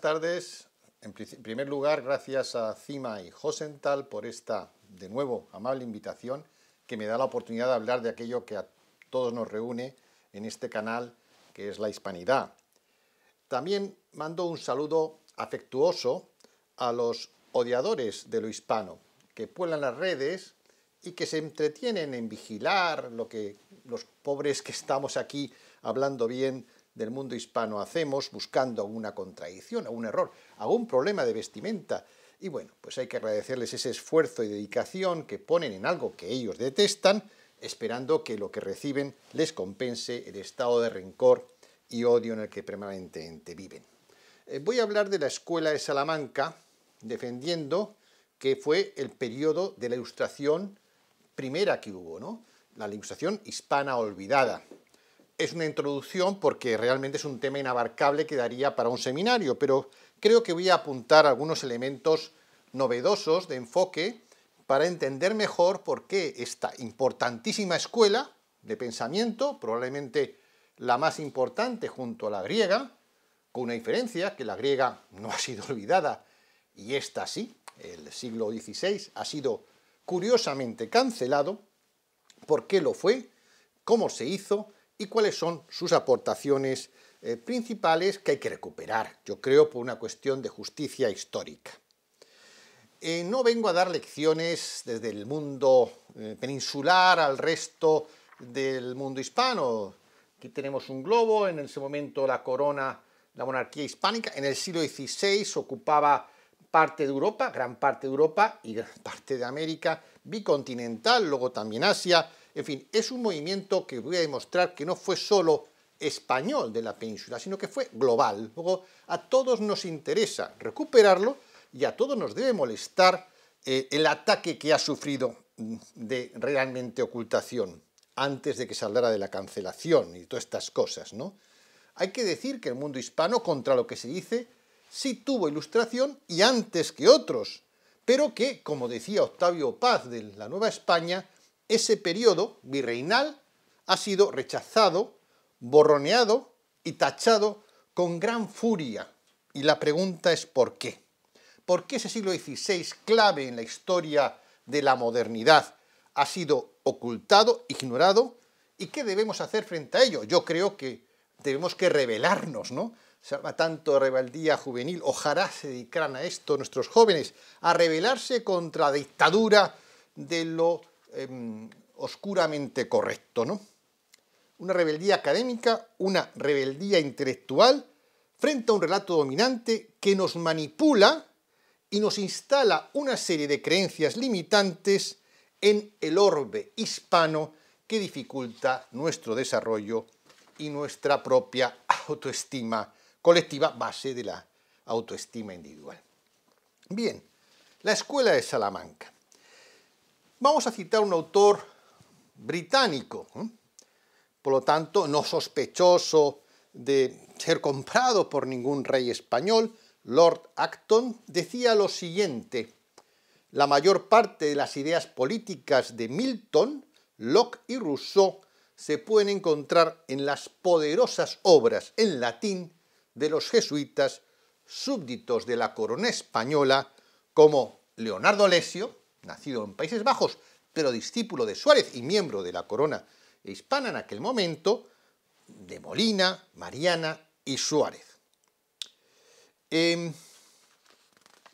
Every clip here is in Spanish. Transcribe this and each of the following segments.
tardes. En primer lugar, gracias a Cima y Josenthal por esta, de nuevo, amable invitación que me da la oportunidad de hablar de aquello que a todos nos reúne en este canal, que es la hispanidad. También mando un saludo afectuoso a los odiadores de lo hispano, que pueblan las redes y que se entretienen en vigilar lo que los pobres que estamos aquí hablando bien del mundo hispano hacemos buscando alguna contradicción, algún error, algún problema de vestimenta. Y bueno, pues hay que agradecerles ese esfuerzo y dedicación que ponen en algo que ellos detestan, esperando que lo que reciben les compense el estado de rencor y odio en el que permanentemente viven. Eh, voy a hablar de la escuela de Salamanca, defendiendo que fue el periodo de la ilustración primera que hubo, ¿no? la ilustración hispana olvidada, es una introducción porque realmente es un tema inabarcable que daría para un seminario, pero creo que voy a apuntar algunos elementos novedosos de enfoque para entender mejor por qué esta importantísima escuela de pensamiento, probablemente la más importante junto a la griega, con una diferencia, que la griega no ha sido olvidada y esta sí, el siglo XVI ha sido curiosamente cancelado, por qué lo fue, cómo se hizo, y cuáles son sus aportaciones eh, principales que hay que recuperar, yo creo, por una cuestión de justicia histórica. Eh, no vengo a dar lecciones desde el mundo eh, peninsular al resto del mundo hispano. Aquí tenemos un globo, en ese momento la corona, la monarquía hispánica. En el siglo XVI ocupaba parte de Europa, gran parte de Europa y gran parte de América bicontinental, luego también Asia en fin, es un movimiento que voy a demostrar que no fue solo español de la península, sino que fue global. a todos nos interesa recuperarlo y a todos nos debe molestar eh, el ataque que ha sufrido mm, de realmente ocultación antes de que saldrá de la cancelación y todas estas cosas, ¿no? Hay que decir que el mundo hispano, contra lo que se dice, sí tuvo ilustración y antes que otros, pero que, como decía Octavio Paz de la Nueva España, ese periodo virreinal ha sido rechazado, borroneado y tachado con gran furia. Y la pregunta es ¿por qué? ¿Por qué ese siglo XVI, clave en la historia de la modernidad, ha sido ocultado, ignorado? ¿Y qué debemos hacer frente a ello? Yo creo que debemos que rebelarnos, ¿no? Se llama tanto rebeldía juvenil. Ojalá se dedicaran a esto nuestros jóvenes, a rebelarse contra la dictadura de lo Em, oscuramente correcto, ¿no? Una rebeldía académica, una rebeldía intelectual frente a un relato dominante que nos manipula y nos instala una serie de creencias limitantes en el orbe hispano que dificulta nuestro desarrollo y nuestra propia autoestima colectiva, base de la autoestima individual. Bien, la escuela de Salamanca. Vamos a citar un autor británico, ¿eh? por lo tanto no sospechoso de ser comprado por ningún rey español, Lord Acton decía lo siguiente, la mayor parte de las ideas políticas de Milton, Locke y Rousseau se pueden encontrar en las poderosas obras en latín de los jesuitas súbditos de la corona española como Leonardo Lesio, nacido en Países Bajos, pero discípulo de Suárez y miembro de la corona hispana en aquel momento, de Molina, Mariana y Suárez. Em,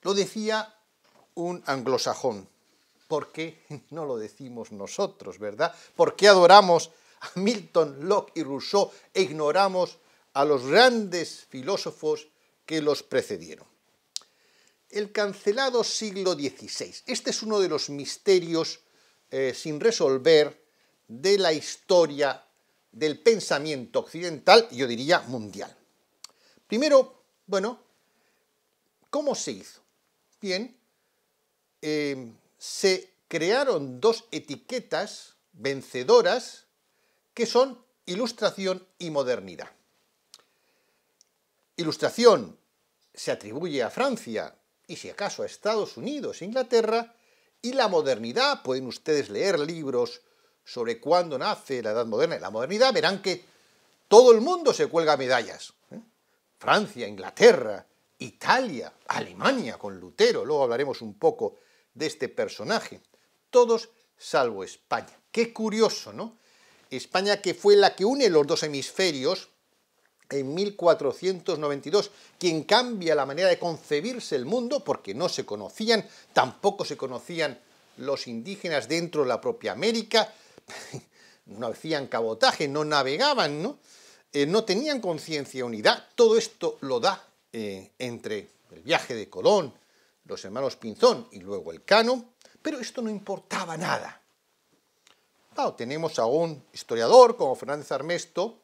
lo decía un anglosajón, porque no lo decimos nosotros, ¿verdad? Porque adoramos a Milton, Locke y Rousseau e ignoramos a los grandes filósofos que los precedieron el cancelado siglo XVI. Este es uno de los misterios eh, sin resolver de la historia del pensamiento occidental, yo diría mundial. Primero, bueno, ¿cómo se hizo? Bien, em, se crearon dos etiquetas vencedoras que son ilustración y modernidad. Ilustración se atribuye a Francia y si acaso a Estados Unidos e Inglaterra, y la modernidad, pueden ustedes leer libros sobre cuándo nace la edad moderna y la modernidad, verán que todo el mundo se cuelga medallas. ¿eh? Francia, Inglaterra, Italia, Alemania con Lutero, luego hablaremos un poco de este personaje. Todos salvo España. Qué curioso, ¿no? España que fue la que une los dos hemisferios en 1492, quien cambia la manera de concebirse el mundo, porque no se conocían, tampoco se conocían los indígenas dentro de la propia América, no hacían cabotaje, no navegaban, eh, ¿no? tenían conciencia unidad, todo esto lo da eh, entre el viaje de Colón, los hermanos Pinzón y luego el Cano, pero esto no importaba nada. tenemos a un historiador como Fernández Armesto,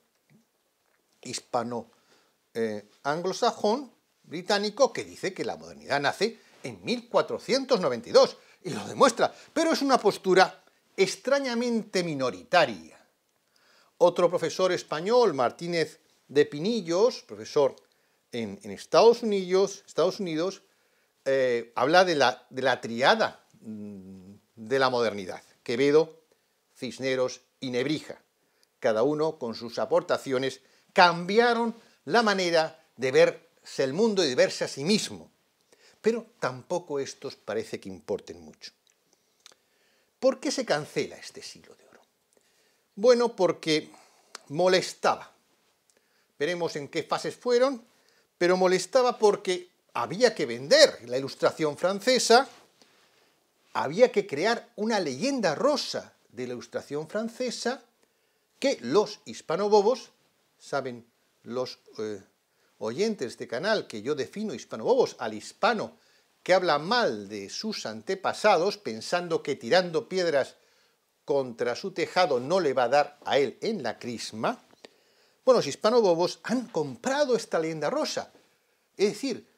hispano-anglosajón eh, británico que dice que la modernidad nace en 1492 y lo demuestra, pero es una postura extrañamente minoritaria. Otro profesor español, Martínez de Pinillos, profesor en, Estados Unidos, eh, habla de la, de la triada mm, de la modernidad, Quevedo, Cisneros y Nebrija, cada uno con sus aportaciones cambiaron la manera de verse el mundo y de verse a sí mismo. Pero tampoco estos parece que importen mucho. ¿Por qué se cancela este siglo de oro? Bueno, porque molestaba. Veremos en qué fases fueron, pero molestaba porque había que vender la ilustración francesa, había que crear una leyenda rosa de la ilustración francesa que los hispanobobos saben los eh, oyentes de este canal que yo defino hispanobobos al hispano que habla mal de sus antepasados pensando que tirando piedras contra su tejado no le va a dar a él en la crisma, bueno, los hispanobobos han comprado esta leyenda rosa. Es decir,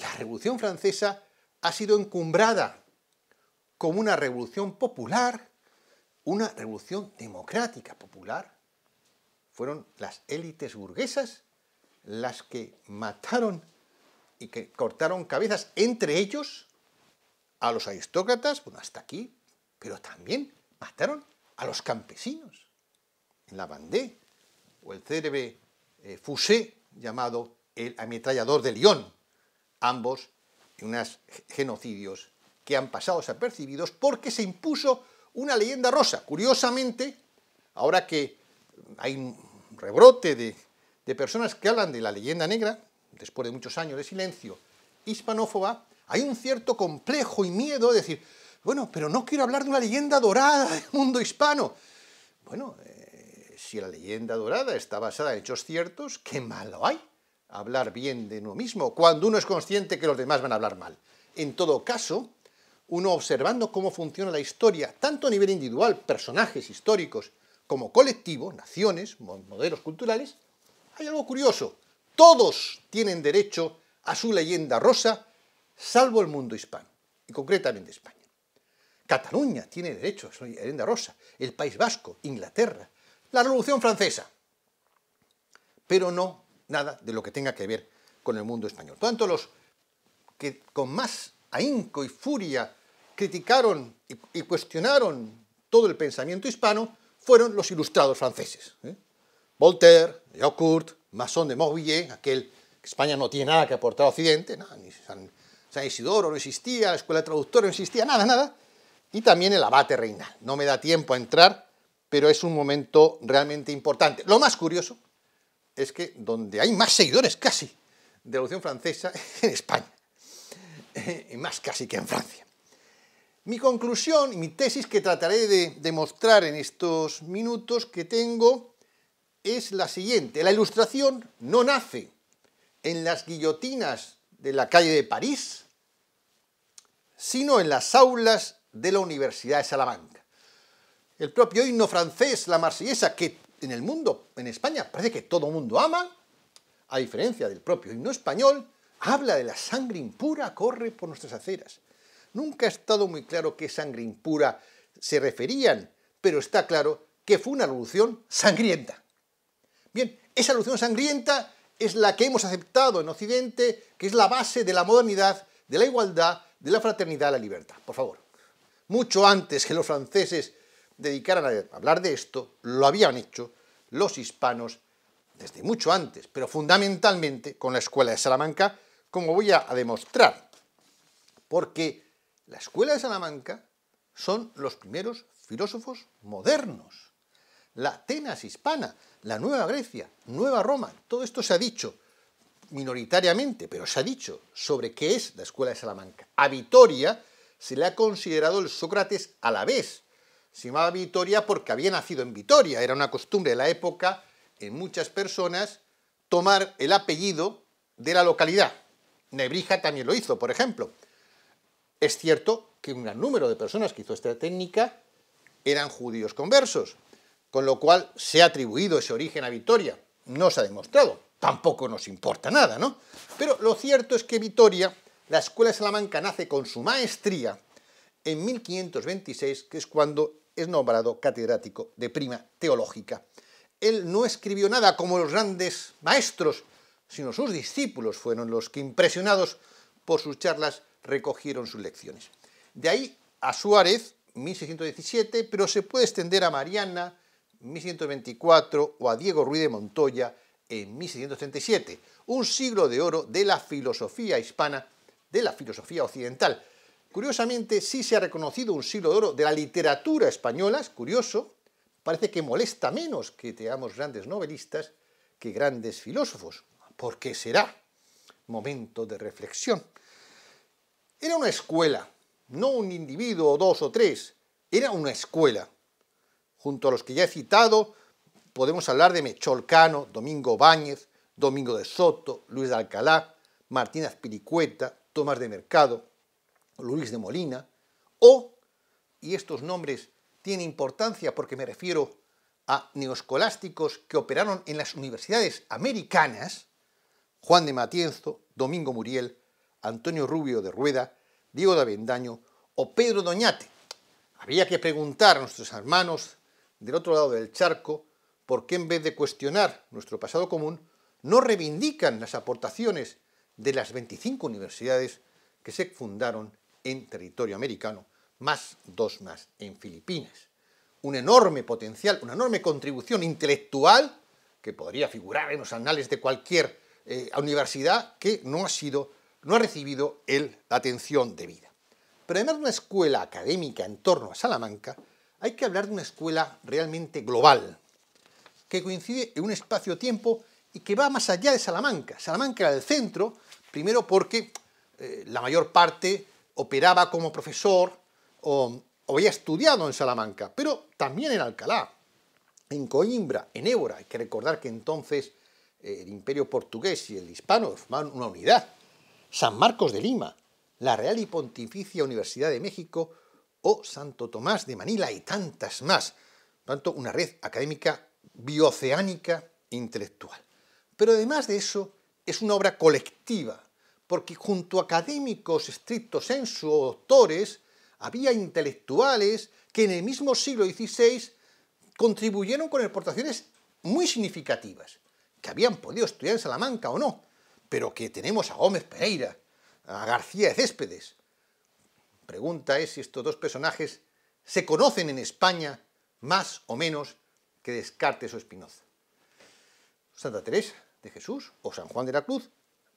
la Revolución Francesa ha sido encumbrada como una revolución popular, una revolución democrática popular, fueron las élites burguesas las que mataron y que cortaron cabezas, entre ellos a los aristócratas, bueno, hasta aquí, pero también mataron a los campesinos. En la Vendée, o el célebre eh, Fusé, llamado el ametrallador de Lyon, ambos en unos genocidios que han pasado desapercibidos porque se impuso una leyenda rosa. Curiosamente, ahora que hay un rebrote de, personas que hablan de la leyenda negra, después de muchos años de silencio hispanófoba, hay un cierto complejo y miedo de decir, bueno, pero no quiero hablar de una leyenda dorada del mundo hispano. Bueno, eh, si la leyenda dorada está basada en hechos ciertos, qué malo hay hablar bien de uno mismo cuando uno es consciente que los demás van a hablar mal. En todo caso, uno observando cómo funciona la historia, tanto a nivel individual, personajes históricos, como colectivo, naciones, modelos culturales, hay algo curioso. Todos tienen derecho a su leyenda rosa, salvo el mundo hispano, y concretamente España. Cataluña tiene derecho a su leyenda rosa, el País Vasco, Inglaterra, la Revolución Francesa, pero no nada de lo que tenga que ver con el mundo español. Por tanto, los que con más ahínco y furia criticaron y cuestionaron todo el pensamiento hispano, fueron los ilustrados franceses. ¿eh? Voltaire, Jaucourt, Masson de Mauvilliers, aquel que España no tiene nada que aportar al Occidente, ni San, Isidoro no existía, la escuela de no existía, nada, nada, y también el abate reinal. No me da tiempo a entrar, pero es un momento realmente importante. Lo más curioso es que donde hay más seguidores casi de la Revolución Francesa en España, y más casi que en Francia. Mi conclusión y mi tesis que trataré de demostrar en estos minutos que tengo es la siguiente. La ilustración no nace en las guillotinas de la calle de París, sino en las aulas de la Universidad de Salamanca. El propio himno francés, la marsellesa, que en el mundo, en España, parece que todo el mundo ama, a diferencia del propio himno español, habla de la sangre impura corre por nuestras aceras. Nunca ha estado muy claro qué sangre impura se referían, pero está claro que fue una revolución sangrienta. Bien, esa alusión sangrienta es la que hemos aceptado en Occidente, que es la base de la modernidad, de la igualdad, de la fraternidad, la libertad. Por favor, mucho antes que los franceses dedicaran a hablar de esto, lo habían hecho los hispanos desde mucho antes, pero fundamentalmente con la escuela de Salamanca, como voy a demostrar, porque la Escuela de Salamanca son los primeros filósofos modernos. La Atenas hispana, la Nueva Grecia, Nueva Roma, todo esto se ha dicho minoritariamente, pero se ha dicho sobre qué es la Escuela de Salamanca. A Vitoria se le ha considerado el Sócrates a la vez. Se llamaba Vitoria porque había nacido en Vitoria. Era una costumbre de la época en muchas personas tomar el apellido de la localidad. Nebrija también lo hizo, por ejemplo. Es cierto que un gran número de personas que hizo esta técnica eran judíos conversos, con lo cual se ha atribuido ese origen a Vitoria. No se ha demostrado, tampoco nos importa nada, ¿no? Pero lo cierto es que Vitoria, la Escuela de Salamanca nace con su maestría en 1526, que es cuando es nombrado catedrático de prima teológica. Él no escribió nada como los grandes maestros, sino sus discípulos fueron los que, impresionados por sus charlas, recogieron sus lecciones. De ahí a Suárez, 1617, pero se puede extender a Mariana, 1624, o a Diego Ruiz de Montoya, en 1637. Un siglo de oro de la filosofía hispana, de la filosofía occidental. Curiosamente, sí se ha reconocido un siglo de oro de la literatura española, es curioso, parece que molesta menos que tengamos grandes novelistas que grandes filósofos. porque será? Momento de reflexión. Era una escuela, no un individuo o dos o tres, era una escuela. Junto a los que ya he citado, podemos hablar de Mecholcano, Domingo Báñez, Domingo de Soto, Luis de Alcalá, Martínez Piricueta, Tomás de Mercado, Luis de Molina, o, y estos nombres tienen importancia porque me refiero a neoscolásticos que operaron en las universidades americanas, Juan de Matienzo, Domingo Muriel, Antonio Rubio de Rueda, Diego de Avendaño o Pedro Doñate. Había que preguntar a nuestros hermanos del otro lado del charco por qué en vez de cuestionar nuestro pasado común, no reivindican las aportaciones de las 25 universidades que se fundaron en territorio americano, más dos más en Filipinas. Un enorme potencial, una enorme contribución intelectual que podría figurar en los anales de cualquier eh, universidad que no ha sido no ha recibido el la atención debida. Pero además de una escuela académica en torno a Salamanca, hay que hablar de una escuela realmente global, que coincide en un espacio-tiempo y que va más allá de Salamanca. Salamanca era el centro, primero porque eh, la mayor parte operaba como profesor o, había estudiado en Salamanca, pero también en Alcalá, en Coimbra, en Évora. Hay que recordar que entonces eh, el imperio portugués y el hispano formaban una unidad San Marcos de Lima, la Real y Pontificia Universidad de México o Santo Tomás de Manila y tantas más. tanto, una red académica bioceánica intelectual. Pero además de eso, es una obra colectiva, porque junto a académicos estrictos en su autores, había intelectuales que en el mismo siglo XVI contribuyeron con aportaciones muy significativas, que habían podido estudiar en Salamanca o no, pero que tenemos a Gómez Pereira, a García de Céspedes. Pregunta es si estos dos personajes se conocen en España más o menos que Descartes o Espinoza. Santa Teresa de Jesús o San Juan de la Cruz,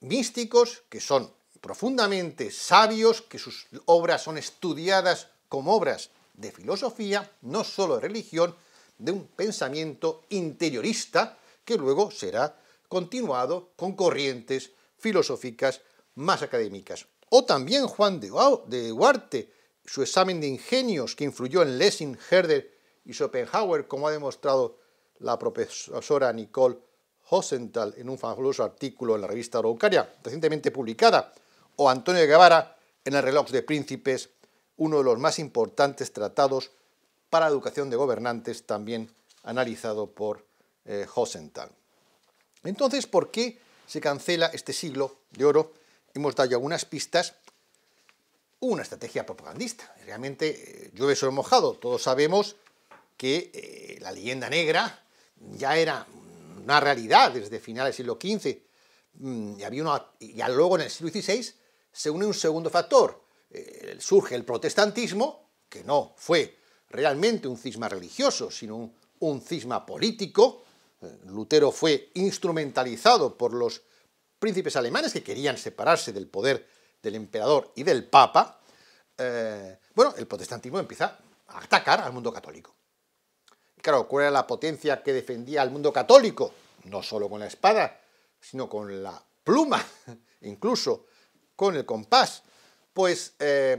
místicos que son profundamente sabios, que sus obras son estudiadas como obras de filosofía, no solo de religión, de un pensamiento interiorista que luego será continuado con corrientes filosóficas más académicas. O también Juan de, de Huarte, su examen de ingenios que influyó en Lessing, Herder y Schopenhauer, como ha demostrado la profesora Nicole Hosenthal en un fabuloso artículo en la revista Araucaria, recientemente publicada, o Antonio de Guevara en El reloj de príncipes, uno de los más importantes tratados para educación de gobernantes, también analizado por Hosenthal. Eh, entonces, ¿por qué se cancela este siglo de oro? Hemos dado ya algunas pistas. Una estrategia propagandista. Realmente, eh, llueve sobre mojado. Todos sabemos que eh, la leyenda negra ya era una realidad desde finales del siglo XV. Mm, y luego en el siglo XVI se une un segundo factor. Eh, surge el protestantismo, que no fue realmente un cisma religioso, sino un cisma político, Lutero fue instrumentalizado por los príncipes alemanes que querían separarse del poder del emperador y del papa, eh, bueno, el protestantismo empieza a atacar al mundo católico. claro, ¿cuál era la potencia que defendía al mundo católico? No solo con la espada, sino con la pluma, incluso con el compás, pues eh,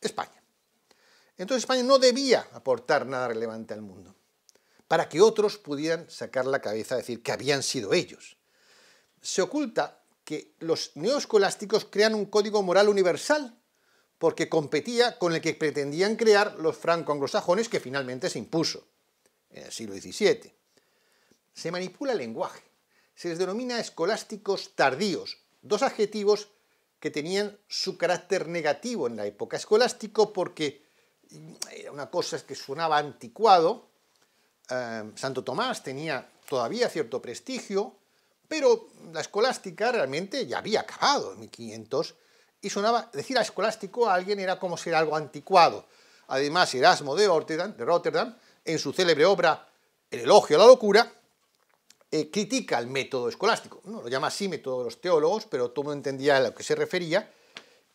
España. Entonces España no debía aportar nada relevante al mundo para que otros pudieran sacar la cabeza a decir que habían sido ellos. Se oculta que los neoescolásticos crean un código moral universal porque competía con el que pretendían crear los franco-anglosajones que finalmente se impuso en el siglo XVII. Se manipula el lenguaje. Se les denomina escolásticos tardíos, dos adjetivos que tenían su carácter negativo en la época escolástico porque era una cosa que sonaba anticuado, eh, Santo Tomás tenía todavía cierto prestigio, pero la escolástica realmente ya había acabado en 1500 y sonaba, decir a escolástico a alguien era como ser algo anticuado. Además, Erasmo de Rotterdam, de Rotterdam en su célebre obra El elogio a la locura, eh, critica el método escolástico. ¿no? Lo llama así método de los teólogos, pero todo mundo entendía a lo que se refería.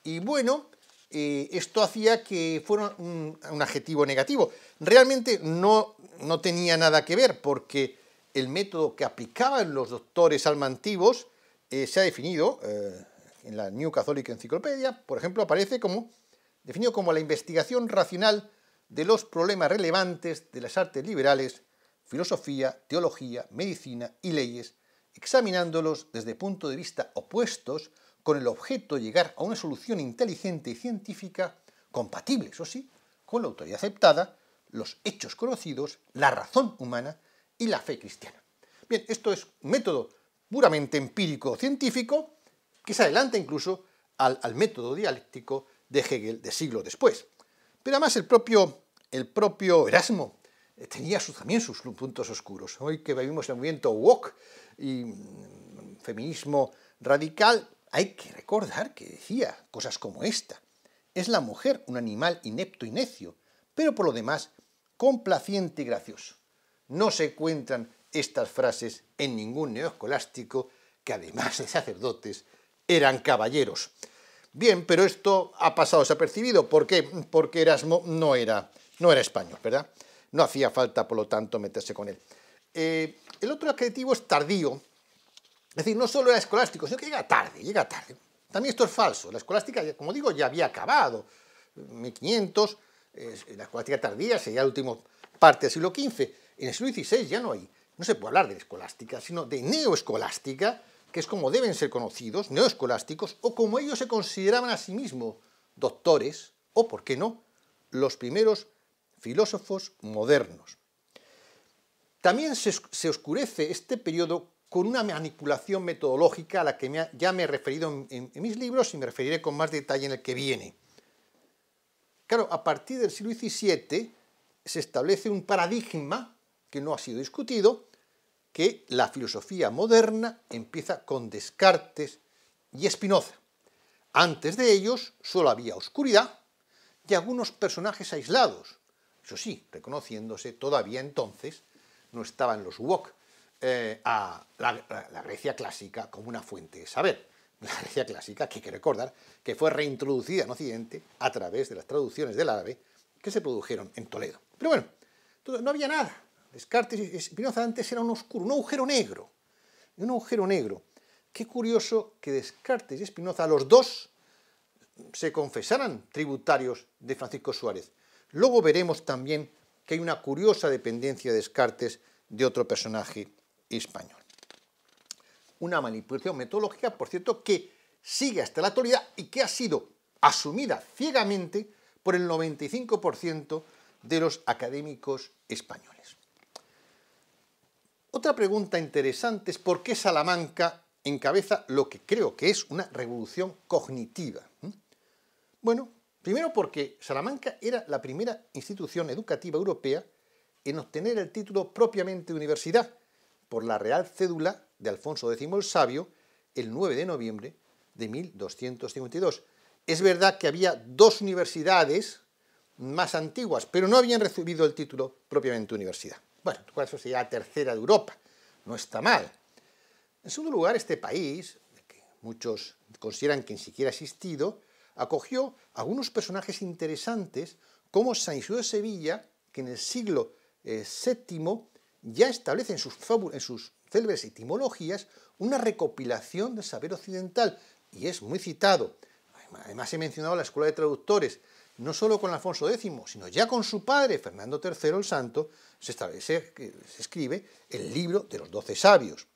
Y bueno, eh, esto hacía que fuera un, adjetivo negativo. Realmente no, tenía nada que ver porque el método que aplicaban los doctores almantivos eh, se ha definido eh, en la New Catholic Encyclopedia, por ejemplo, aparece como definido como la investigación racional de los problemas relevantes de las artes liberales, filosofía, teología, medicina y leyes, examinándolos desde puntos de vista opuestos con el objeto de llegar a una solución inteligente y científica compatible, eso sí, con la autoridad aceptada, los hechos conocidos, la razón humana y la fe cristiana. Bien, esto es un método puramente empírico-científico que se adelanta incluso al, método dialéctico de Hegel de siglo después. Pero además el propio, el propio Erasmo eh, tenía también sus puntos oscuros. Hoy que vivimos el movimiento woke y mm, feminismo radical, hay que recordar que decía cosas como esta. Es la mujer un animal inepto y necio, pero por lo demás complaciente y gracioso. No se encuentran estas frases en ningún neoescolástico que además de sacerdotes eran caballeros. Bien, pero esto ha pasado desapercibido. ¿Por qué? Porque Erasmo no era, no era español, ¿verdad? No hacía falta, por lo tanto, meterse con él. Eh, el otro adjetivo es tardío, es decir, no solo era escolástico, sino que llega tarde, llega tarde. También esto es falso. La escolástica, como digo, ya había acabado. 1500, la escolástica tardía sería la última parte del siglo XV. En el siglo XVI ya no hay, no se puede hablar de escolástica, sino de neoescolástica, que es como deben ser conocidos, neoescolásticos, o como ellos se consideraban a sí mismos, doctores, o, por qué no, los primeros filósofos modernos. También se, se oscurece este periodo con una manipulación metodológica a la que ya me he referido en, mis libros y me referiré con más detalle en el que viene. Claro, a partir del siglo XVII se establece un paradigma que no ha sido discutido, que la filosofía moderna empieza con Descartes y Spinoza. Antes de ellos solo había oscuridad y algunos personajes aislados, eso sí, reconociéndose todavía entonces no estaban los wok, eh, a la, Grecia clásica como una fuente de saber. La Grecia clásica, que hay que recordar, que fue reintroducida en Occidente a través de las traducciones del árabe que se produjeron en Toledo. Pero bueno, no había nada. Descartes y Spinoza antes eran un oscuro, un agujero negro. Un agujero negro. Qué curioso que Descartes y Spinoza, los dos, se confesaran tributarios de Francisco Suárez. Luego veremos también que hay una curiosa dependencia de Descartes de otro personaje español. Una manipulación metodológica, por cierto, que sigue hasta la actualidad y que ha sido asumida ciegamente por el 95% de los académicos españoles. Otra pregunta interesante es por qué Salamanca encabeza lo que creo que es una revolución cognitiva. Bueno, primero porque Salamanca era la primera institución educativa europea en obtener el título propiamente de universidad, por la Real Cédula de Alfonso X el Sabio el 9 de noviembre de 1252. Es verdad que había dos universidades más antiguas, pero no habían recibido el título propiamente universidad. Bueno, eso sería la tercera de Europa. No está mal. En segundo lugar, este país, que muchos consideran que ni siquiera ha existido, acogió a algunos personajes interesantes como San Isidro de Sevilla, que en el siglo VII eh, ya establece en sus, en sus célebres etimologías una recopilación del saber occidental y es muy citado. Además he mencionado la escuela de traductores, no solo con Alfonso X, sino ya con su padre, Fernando III el Santo, se, se escribe el libro de los doce sabios.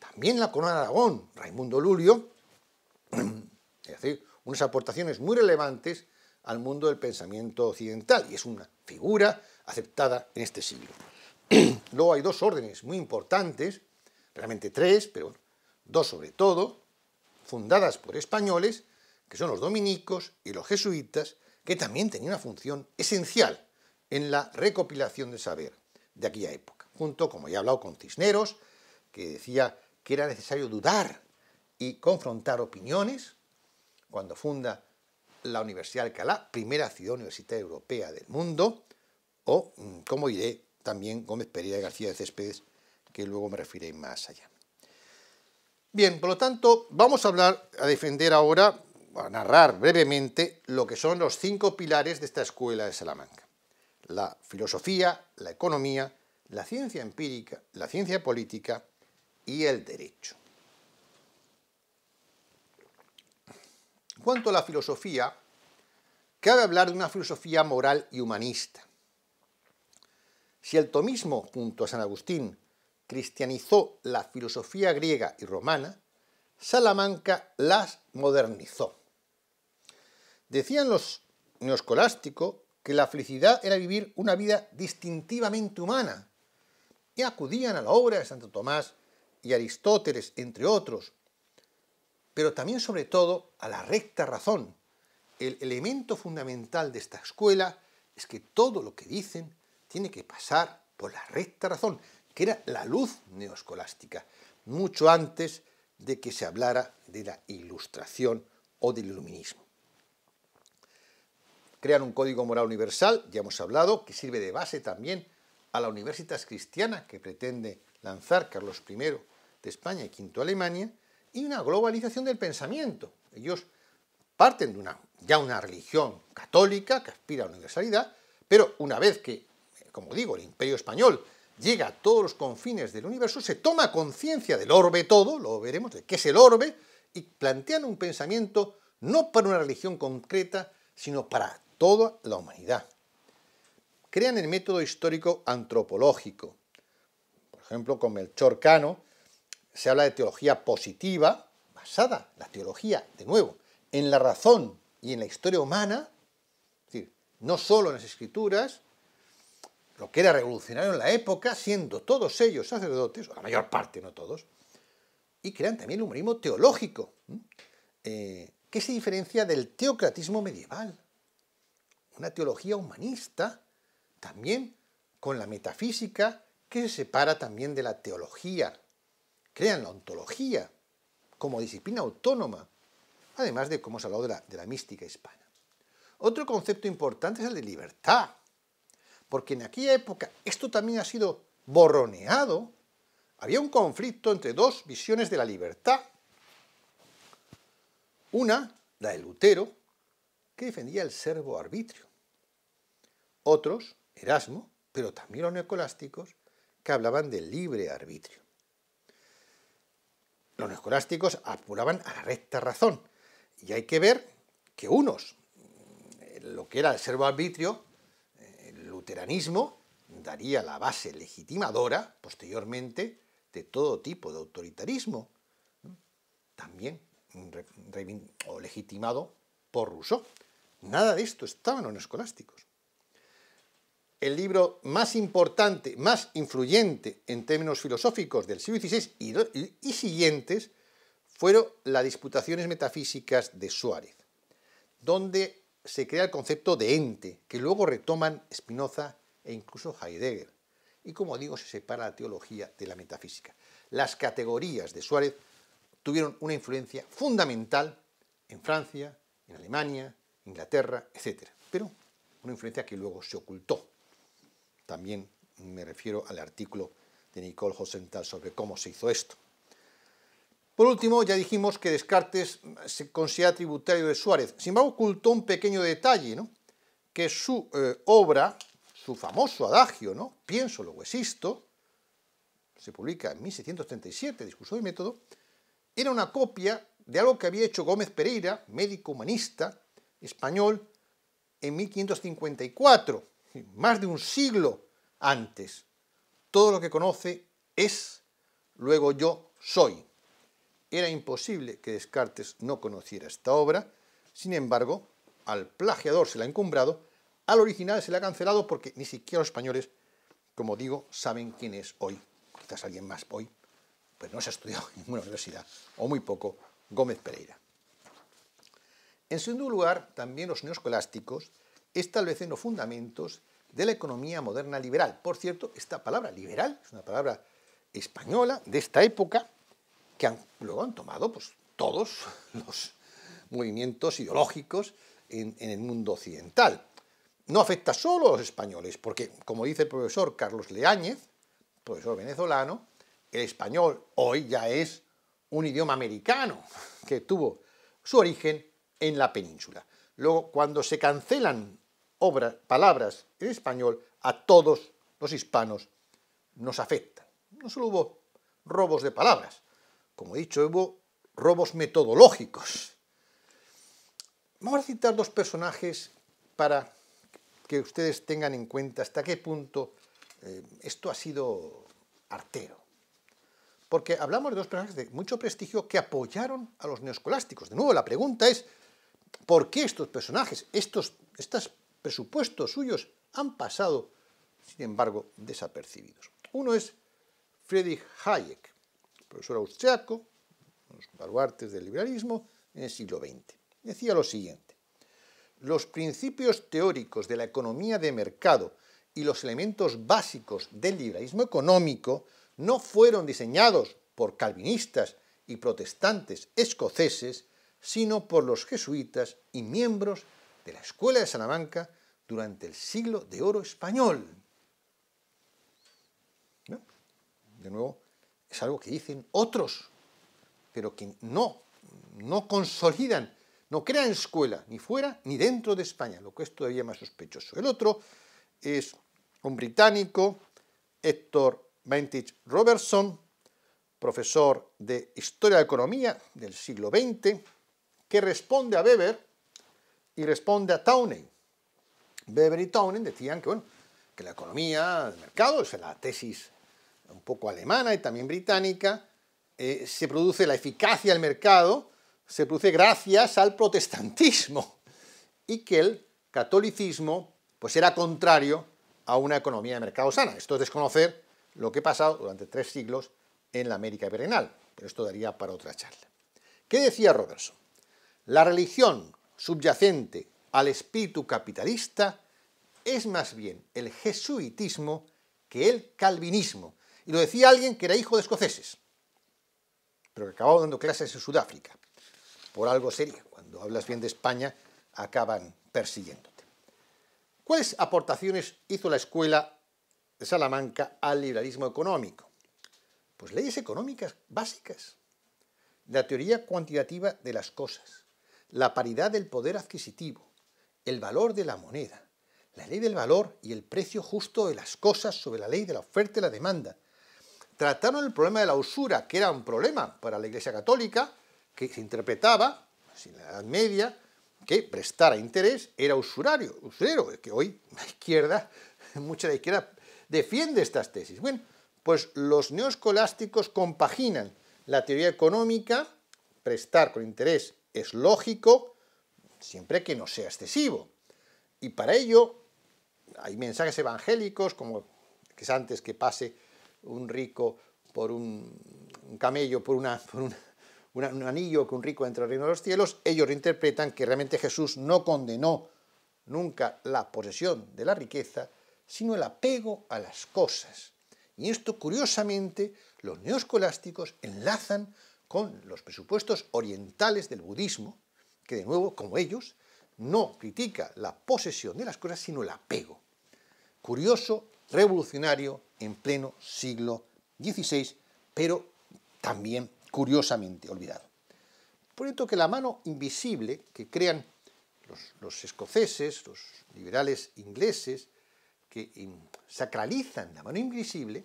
También la corona de Aragón, Raimundo Lulio, es decir, unas aportaciones muy relevantes al mundo del pensamiento occidental y es una figura aceptada en este siglo. Luego hay dos órdenes muy importantes, realmente tres, pero dos sobre todo, fundadas por españoles, que son los dominicos y los jesuitas, que también tenían una función esencial en la recopilación de saber de aquella época, junto, como ya he hablado, con Cisneros, que decía que era necesario dudar y confrontar opiniones, cuando funda la Universidad de Alcalá, primera ciudad universitaria europea del mundo, o, mm, como diré, también Gómez Pereira García de Céspedes, que luego me refiré más allá. Bien, por lo tanto, vamos a hablar, a defender ahora, a narrar brevemente lo que son los cinco pilares de esta escuela de Salamanca. La filosofía, la economía, la ciencia empírica, la ciencia política y el derecho. En cuanto a la filosofía, cabe hablar de una filosofía moral y humanista, si el tomismo, junto a San Agustín, cristianizó la filosofía griega y romana, Salamanca las modernizó. Decían los neoscolásticos que la felicidad era vivir una vida distintivamente humana, y acudían a la obra de Santo Tomás y Aristóteles, entre otros, pero también sobre todo a la recta razón. El elemento fundamental de esta escuela es que todo lo que dicen tiene que pasar por la recta razón, que era la luz neoscolástica, mucho antes de que se hablara de la ilustración o del iluminismo. Crean un código moral universal, ya hemos hablado, que sirve de base también a la Universitas Cristiana que pretende lanzar Carlos I de España y V Alemania, y una globalización del pensamiento. Ellos parten de una, ya una religión católica que aspira a universalidad, pero una vez que como digo, el imperio español llega a todos los confines del universo, se toma conciencia del orbe todo, lo veremos, de qué es el orbe, y plantean un pensamiento no para una religión concreta, sino para toda la humanidad. Crean el método histórico antropológico. Por ejemplo, con Melchor Cano se habla de teología positiva, basada, la teología, de nuevo, en la razón y en la historia humana, es decir, no solo en las escrituras, lo que era revolucionario en la época, siendo todos ellos sacerdotes, o la mayor parte, no todos, y crean también el humanismo teológico, eh, que se diferencia del teocratismo medieval. Una teología humanista, también con la metafísica, que se separa también de la teología. Crean la ontología como disciplina autónoma, además de, cómo se habló, de la, de la mística hispana. Otro concepto importante es el de libertad porque en aquella época esto también ha sido borroneado, había un conflicto entre dos visiones de la libertad. Una, la de Lutero, que defendía el servo arbitrio. Otros, Erasmo, pero también los neocolásticos, que hablaban del libre arbitrio. Los neocolásticos apuraban a la recta razón, y hay que ver que unos, lo que era el servo arbitrio, luteranismo daría la base legitimadora, posteriormente, de todo tipo de autoritarismo, también o legitimado por Rousseau. Nada de esto estaba en los escolásticos. El libro más importante, más influyente en términos filosóficos del siglo XVI y siguientes, fueron las disputaciones metafísicas de Suárez, donde se crea el concepto de ente, que luego retoman Spinoza e incluso Heidegger. Y como digo, se separa la teología de la metafísica. Las categorías de Suárez tuvieron una influencia fundamental en Francia, en Alemania, Inglaterra, etc. Pero una influencia que luego se ocultó. También me refiero al artículo de Nicole Hosenthal sobre cómo se hizo esto. Por último, ya dijimos que Descartes se considera tributario de Suárez. Sin embargo, ocultó un pequeño detalle, que su eh, obra, su famoso adagio, ¿no? Pienso, luego existo, se publica en 1637, Discurso de Método, era una copia de algo que había hecho Gómez Pereira, médico humanista español, en 1554, más de un siglo antes. Todo lo que conoce es, luego yo soy. Era imposible que Descartes no conociera esta obra, sin embargo, al plagiador se la ha encumbrado, al original se la ha cancelado porque ni siquiera los españoles, como digo, saben quién es hoy, quizás alguien más hoy, pues no se ha estudiado en ninguna universidad, o muy poco, Gómez Pereira. En segundo lugar, también los neoscolásticos establecen los fundamentos de la economía moderna liberal. Por cierto, esta palabra liberal es una palabra española de esta época, que luego han tomado pues, todos los movimientos ideológicos en, el mundo occidental. No afecta solo a los españoles, porque, como dice el profesor Carlos Leáñez, profesor venezolano, el español hoy ya es un idioma americano que tuvo su origen en la península. Luego, cuando se cancelan obras, palabras en español, a todos los hispanos nos afecta. No solo hubo robos de palabras, como he dicho, hubo robos metodológicos. Vamos a citar dos personajes para que ustedes tengan en cuenta hasta qué punto eh, esto ha sido artero. Porque hablamos de dos personajes de mucho prestigio que apoyaron a los neoscolásticos. De nuevo, la pregunta es, ¿por qué estos personajes, estos, estos presupuestos suyos han pasado, sin embargo, desapercibidos? Uno es Friedrich Hayek, profesor austriaco, los baluartes del liberalismo, en el siglo XX. Decía lo siguiente, los principios teóricos de la economía de mercado y los elementos básicos del liberalismo económico no fueron diseñados por calvinistas y protestantes escoceses, sino por los jesuitas y miembros de la Escuela de Salamanca durante el siglo de oro español. De nuevo, es algo que dicen otros, pero que no, no consolidan, no crean escuela, ni fuera ni dentro de España, lo que es todavía más sospechoso. El otro es un británico, Héctor Vintage Robertson, profesor de Historia de Economía del siglo XX, que responde a Weber y responde a Townend. Weber y Townend decían que, que la economía del mercado, es la tesis un poco alemana y también británica, eh, se produce la eficacia del mercado, se produce gracias al protestantismo y que el catolicismo pues era contrario a una economía de mercado sana. Esto es desconocer lo que ha pasado durante tres siglos en la América perenal, pero esto daría para otra charla. ¿Qué decía Robertson? La religión subyacente al espíritu capitalista es más bien el jesuitismo que el calvinismo, y lo decía alguien que era hijo de escoceses, pero que acababa dando clases en Sudáfrica. Por algo sería, cuando hablas bien de España, acaban persiguiéndote. ¿Cuáles aportaciones hizo la escuela de Salamanca al liberalismo económico? Pues leyes económicas básicas, la teoría cuantitativa de las cosas, la paridad del poder adquisitivo, el valor de la moneda, la ley del valor y el precio justo de las cosas sobre la ley de la oferta y la demanda, trataron el problema de la usura, que era un problema para la Iglesia Católica, que se interpretaba, en la Edad Media, que prestar a interés era usurario, usurero, que hoy la izquierda, mucha de la izquierda, defiende estas tesis. Bueno, pues los neoscolásticos compaginan la teoría económica, prestar con interés es lógico, siempre que no sea excesivo. Y para ello hay mensajes evangélicos, como que es antes que pase un rico por un, camello, por, una, un anillo que un rico entra al reino de los cielos, ellos interpretan que realmente Jesús no condenó nunca la posesión de la riqueza, sino el apego a las cosas. Y esto, curiosamente, los neoscolásticos enlazan con los presupuestos orientales del budismo, que de nuevo, como ellos, no critica la posesión de las cosas, sino el apego. Curioso revolucionario en pleno siglo XVI, pero también curiosamente olvidado. Por esto que la mano invisible que crean los, los escoceses, los liberales ingleses, que sacralizan la mano invisible,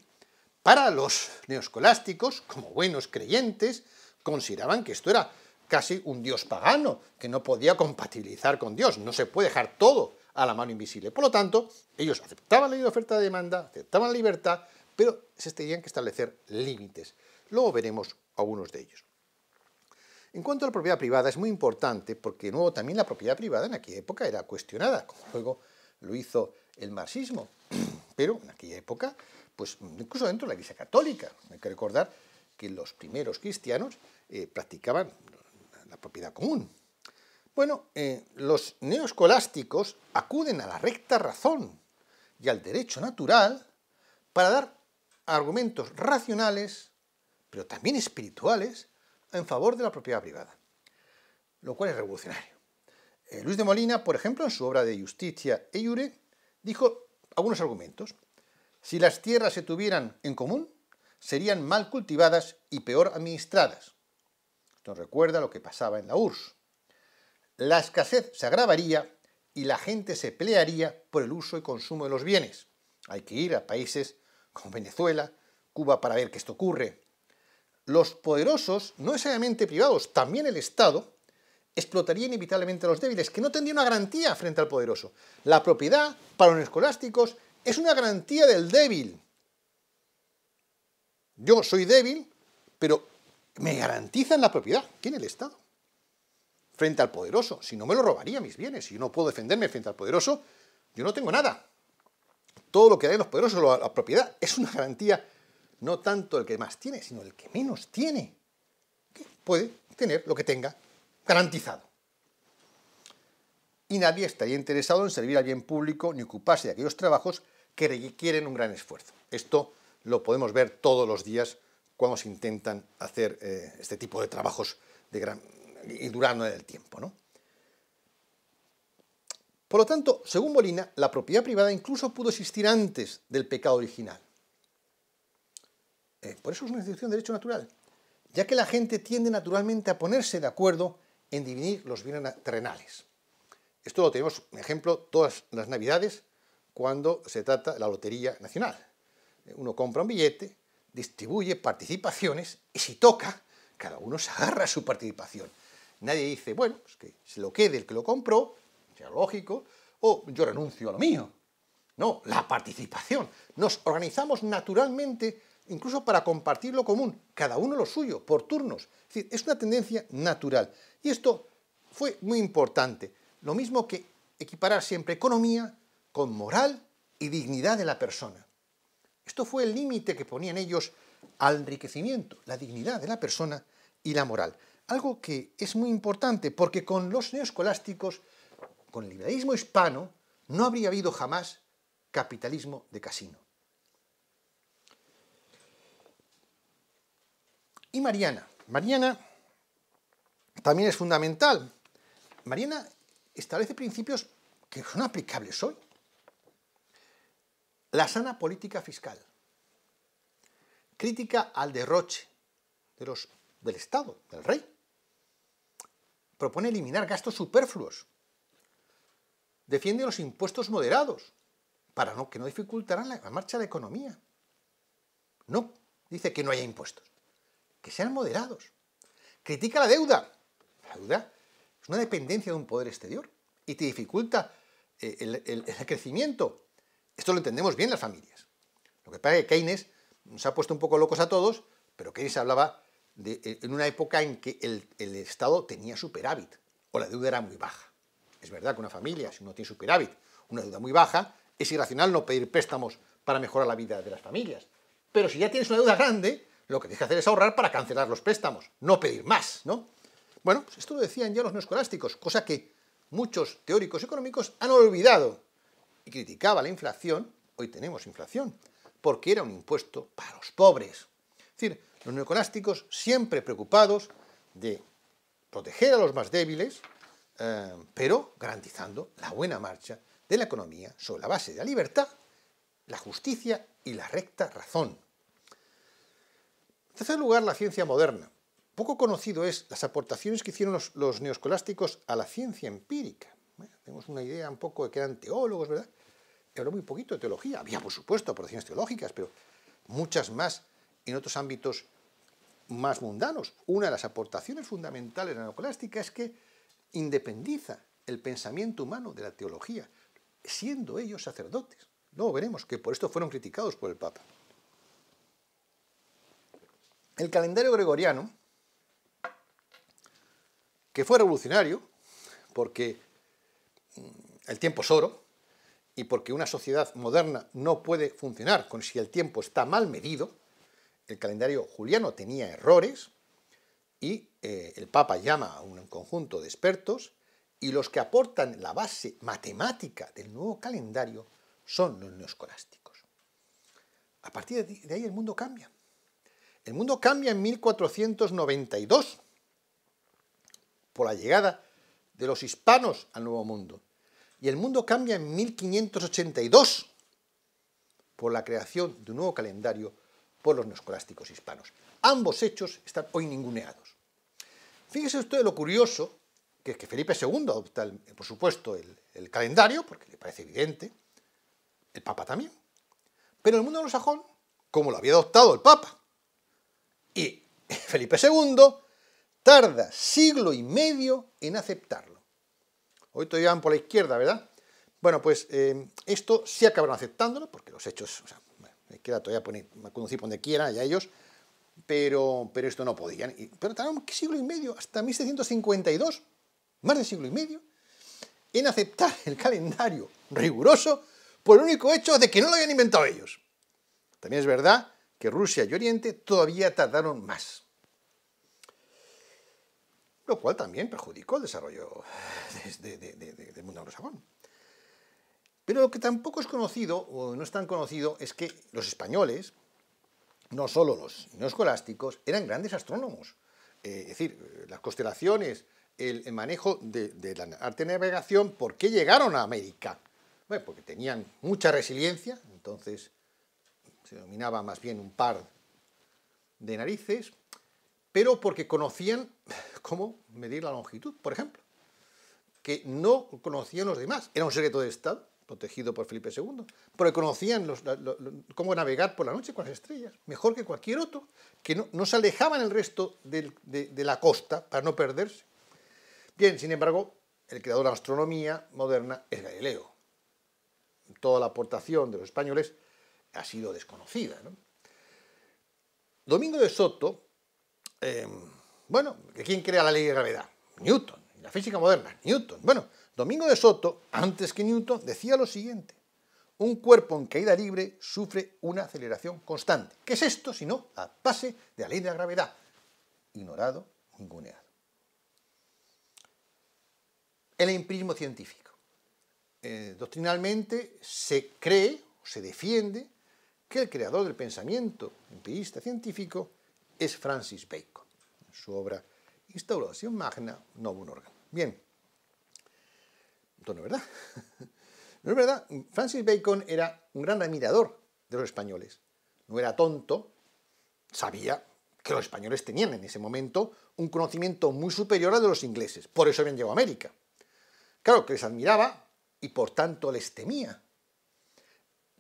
para los neoscolásticos, como buenos creyentes, consideraban que esto era casi un dios pagano, que no podía compatibilizar con Dios, no se puede dejar todo a la mano invisible. Por lo tanto, ellos aceptaban la ley de oferta de demanda, aceptaban la libertad, pero se tenían que establecer límites. Luego veremos algunos de ellos. En cuanto a la propiedad privada, es muy importante porque, de nuevo, también la propiedad privada en aquella época era cuestionada, como luego lo hizo el marxismo. Pero en aquella época, pues incluso dentro de la Iglesia Católica, hay que recordar que los primeros cristianos eh, practicaban la propiedad común, bueno, eh, los neoscolásticos acuden a la recta razón y al derecho natural para dar argumentos racionales, pero también espirituales, en favor de la propiedad privada, lo cual es revolucionario. Eh, Luis de Molina, por ejemplo, en su obra de Justicia e Iure, dijo algunos argumentos. Si las tierras se tuvieran en común, serían mal cultivadas y peor administradas. Esto nos recuerda lo que pasaba en la URSS la escasez se agravaría y la gente se pelearía por el uso y consumo de los bienes. Hay que ir a países como Venezuela, Cuba, para ver que esto ocurre. Los poderosos, no necesariamente privados, también el Estado, explotaría inevitablemente a los débiles, que no tendría una garantía frente al poderoso. La propiedad, para los escolásticos, es una garantía del débil. Yo soy débil, pero me garantizan la propiedad. ¿Quién? El Estado frente al poderoso. Si no, me lo robaría mis bienes. Si yo no puedo defenderme frente al poderoso, yo no tengo nada. Todo lo que en los poderosos, la, la propiedad, es una garantía no tanto el que más tiene, sino el que menos tiene. Que puede tener lo que tenga garantizado. Y nadie estaría interesado en servir al bien público ni ocuparse de aquellos trabajos que requieren un gran esfuerzo. Esto lo podemos ver todos los días cuando se intentan hacer eh, este tipo de trabajos de gran y durando en el tiempo. ¿no? Por lo tanto, según Molina, la propiedad privada incluso pudo existir antes del pecado original. Eh, por eso es una institución de derecho natural, ya que la gente tiende naturalmente a ponerse de acuerdo en dividir los bienes terrenales. Esto lo tenemos, por ejemplo, todas las navidades cuando se trata de la Lotería Nacional. Eh, uno compra un billete, distribuye participaciones y si toca, cada uno se agarra su participación. Nadie dice, bueno, es pues que se lo quede el que lo compró, sea lógico, o yo renuncio a lo mío. No, la participación. Nos organizamos naturalmente, incluso para compartir lo común, cada uno lo suyo, por turnos. Es decir, es una tendencia natural. Y esto fue muy importante. Lo mismo que equiparar siempre economía con moral y dignidad de la persona. Esto fue el límite que ponían ellos al enriquecimiento, la dignidad de la persona y la moral algo que es muy importante, porque con los neoscolásticos, con el liberalismo hispano, no habría habido jamás capitalismo de casino. Y Mariana. Mariana también es fundamental. Mariana establece principios que son aplicables hoy. La sana política fiscal. Crítica al derroche de los, del Estado, del rey propone eliminar gastos superfluos. Defiende los impuestos moderados para no, que no dificultarán la, marcha de la economía. No, dice que no haya impuestos, que sean moderados. Critica la deuda. La deuda es una dependencia de un poder exterior y te dificulta eh, el, el crecimiento. Esto lo entendemos bien las familias. Lo que pasa es que Keynes nos ha puesto un poco locos a todos, pero Keynes hablaba eh, en una época en que el, Estado tenía superávit o la deuda era muy baja. Es verdad que una familia, si no tiene superávit, una deuda muy baja, es irracional no pedir préstamos para mejorar la vida de las familias. Pero si ya tienes una deuda grande, lo que tienes que hacer es ahorrar para cancelar los préstamos, no pedir más, ¿no? Bueno, pues esto lo decían ya los neoscolásticos, cosa que muchos teóricos económicos han olvidado y criticaba la inflación, hoy tenemos inflación, porque era un impuesto para los pobres. Es decir, los neocolásticos siempre preocupados de proteger a los más débiles, eh, pero garantizando la buena marcha de la economía sobre la base de la libertad, la justicia y la recta razón. En tercer lugar, la ciencia moderna. Poco conocido es las aportaciones que hicieron los, neoscolásticos a la ciencia empírica. tenemos una idea un poco de que eran teólogos, ¿verdad? Habló muy poquito de teología. Había, por supuesto, aportaciones teológicas, pero muchas más en otros ámbitos más mundanos. Una de las aportaciones fundamentales de la neoclástica es que independiza el pensamiento humano de la teología, siendo ellos sacerdotes. Luego veremos que por esto fueron criticados por el Papa. El calendario gregoriano, que fue revolucionario, porque mm, el tiempo es oro, y porque una sociedad moderna no puede funcionar con si el tiempo está mal medido, el calendario juliano tenía errores y eh, el Papa llama a un conjunto de expertos y los que aportan la base matemática del nuevo calendario son los neoscolásticos. A partir de ahí el mundo cambia. El mundo cambia en 1492 por la llegada de los hispanos al Nuevo Mundo. Y el mundo cambia en 1582 por la creación de un nuevo calendario por los neoscolásticos hispanos. Ambos hechos están hoy ninguneados. Fíjese usted lo curioso, que es que Felipe II adopta, eh, por supuesto, el, calendario, porque le parece evidente, el Papa también. Pero el mundo de anglosajón, como lo había adoptado el Papa, y Felipe II tarda siglo y medio en aceptarlo. Hoy todavía van por la izquierda, ¿verdad? Bueno, pues eh, esto sí acabaron aceptándolo, porque los hechos o queda todavía conducir por donde quiera, ya ellos, pero, pero esto no podían. pero tardaron un siglo y medio, hasta 1752, más de siglo y medio, en aceptar el calendario riguroso por el único hecho de que no lo habían inventado ellos. También es verdad que Rusia y Oriente todavía tardaron más. Lo cual también perjudicó el desarrollo del mundo anglosajón. Pero lo que tampoco es conocido, o no es tan conocido, es que los españoles, no solo los no escolásticos, eran grandes astrónomos. Eh, es decir, las constelaciones, el, manejo de, la arte de navegación, ¿por qué llegaron a América? Bueno, porque tenían mucha resiliencia, entonces se dominaba más bien un par de narices, pero porque conocían cómo medir la longitud, por ejemplo, que no conocían los demás. Era un secreto de Estado protegido por Felipe II, porque conocían los, cómo navegar por la noche con las estrellas, mejor que cualquier otro, que no, se alejaban el resto de, la costa para no perderse. Bien, sin embargo, el creador de la astronomía moderna es Galileo. Toda la aportación de los españoles ha sido desconocida. Domingo de Soto, eh, bueno, ¿quién crea la ley de gravedad? Newton la física moderna, Newton. Bueno, Domingo de Soto, antes que Newton, decía lo siguiente. Un cuerpo en caída libre sufre una aceleración constante. ¿Qué es esto si no la base de la ley de la gravedad? Ignorado, ninguneado. El empirismo científico. Eh, doctrinalmente se cree, se defiende, que el creador del pensamiento empirista científico es Francis Bacon, en su obra Instauración Magna Novum Organum. Bien. no es verdad. Francis Bacon era un gran admirador de los españoles. No era tonto. Sabía que los españoles tenían en ese momento un conocimiento muy superior al de los ingleses. Por eso habían llegado a América. Claro que les admiraba y por tanto les temía.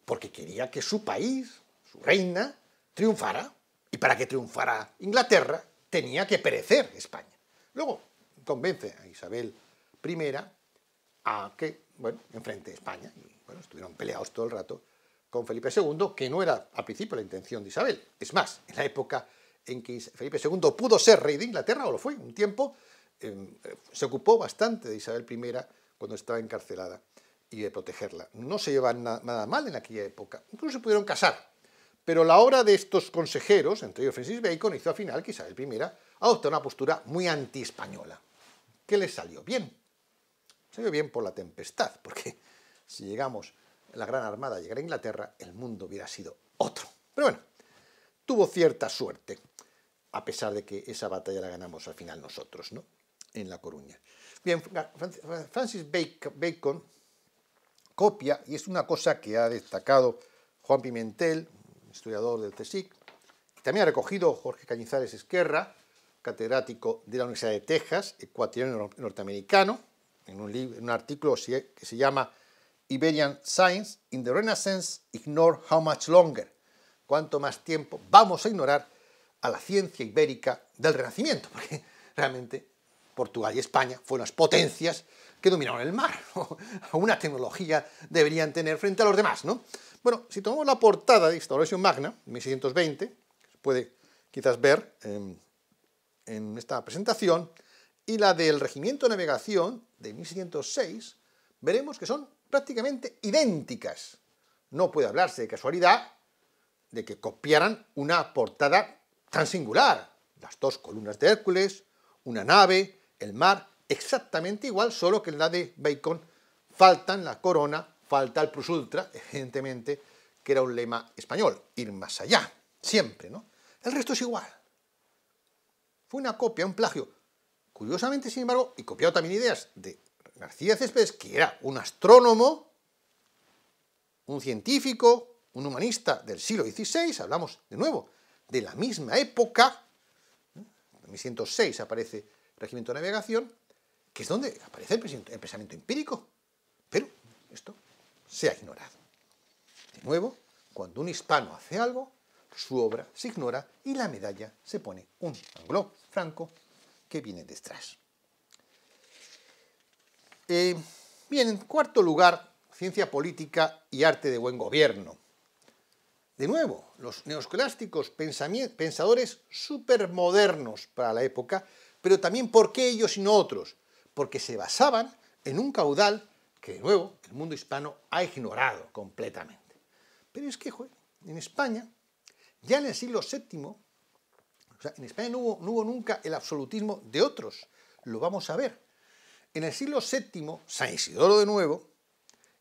Porque quería que su país, su reina, triunfara. Y para que triunfara Inglaterra, tenía que perecer España. Luego, convence a Isabel I a que, bueno, enfrente de España, bueno, estuvieron peleados todo el rato con Felipe II, que no era a principio la intención de Isabel. Es más, en la época en que Felipe II pudo ser rey de Inglaterra, o lo fue un tiempo, em, se ocupó bastante de Isabel I cuando estaba encarcelada y de protegerla. No se llevan nada mal en aquella época, incluso se pudieron casar. Pero la obra de estos consejeros, entre ellos Francis Bacon, hizo al final que Isabel I adoptó una postura muy anti-española que le salió bien. Salió bien por la tempestad, porque si llegamos, la gran armada llegara a Inglaterra, el mundo hubiera sido otro. Pero bueno, tuvo cierta suerte, a pesar de que esa batalla la ganamos al final nosotros, ¿no? En La Coruña. Bien, Francis Bacon copia, y es una cosa que ha destacado Juan Pimentel, historiador del CSIC, también ha recogido Jorge Cañizares Esquerra, catedrático de la Universidad de Texas, ecuatoriano norteamericano, en un, libro, un artículo que se llama Iberian Science, In the Renaissance, Ignore How Much Longer. ¿Cuánto más tiempo vamos a ignorar a la ciencia ibérica del Renacimiento? Porque realmente Portugal y España fueron las potencias que dominaron el mar. Una tecnología deberían tener frente a los demás, ¿no? Bueno, si tomamos la portada de Instauración Magna, 1620, se puede quizás ver... Em, en esta presentación, y la del Regimiento de Navegación de 1606, veremos que son prácticamente idénticas. No puede hablarse de casualidad de que copiaran una portada tan singular. Las dos columnas de Hércules, una nave, el mar, exactamente igual, solo que en la de Bacon faltan la corona, falta el plus ultra, evidentemente, que era un lema español, ir más allá, siempre, ¿no? El resto es igual. Fue una copia, un plagio. Curiosamente, sin embargo, y copiado también ideas de García Céspedes, que era un astrónomo, un científico, un humanista del siglo XVI, hablamos de nuevo de la misma época, ¿eh? en 1106 aparece el Regimiento de Navegación, que es donde aparece el pensamiento empírico. Pero esto se ha ignorado. De nuevo, cuando un hispano hace algo, su obra se ignora y la medalla se pone un anglo franco que viene detrás. Eh, bien, en cuarto lugar, ciencia política y arte de buen gobierno. De nuevo, los neoscolásticos pensadores supermodernos para la época, pero también por qué ellos y no otros, porque se basaban en un caudal que de nuevo el mundo hispano ha ignorado completamente. Pero es que en España ya en el siglo VII, en España no hubo, nunca el absolutismo de otros, lo vamos a ver. En el siglo VII, San Isidoro de nuevo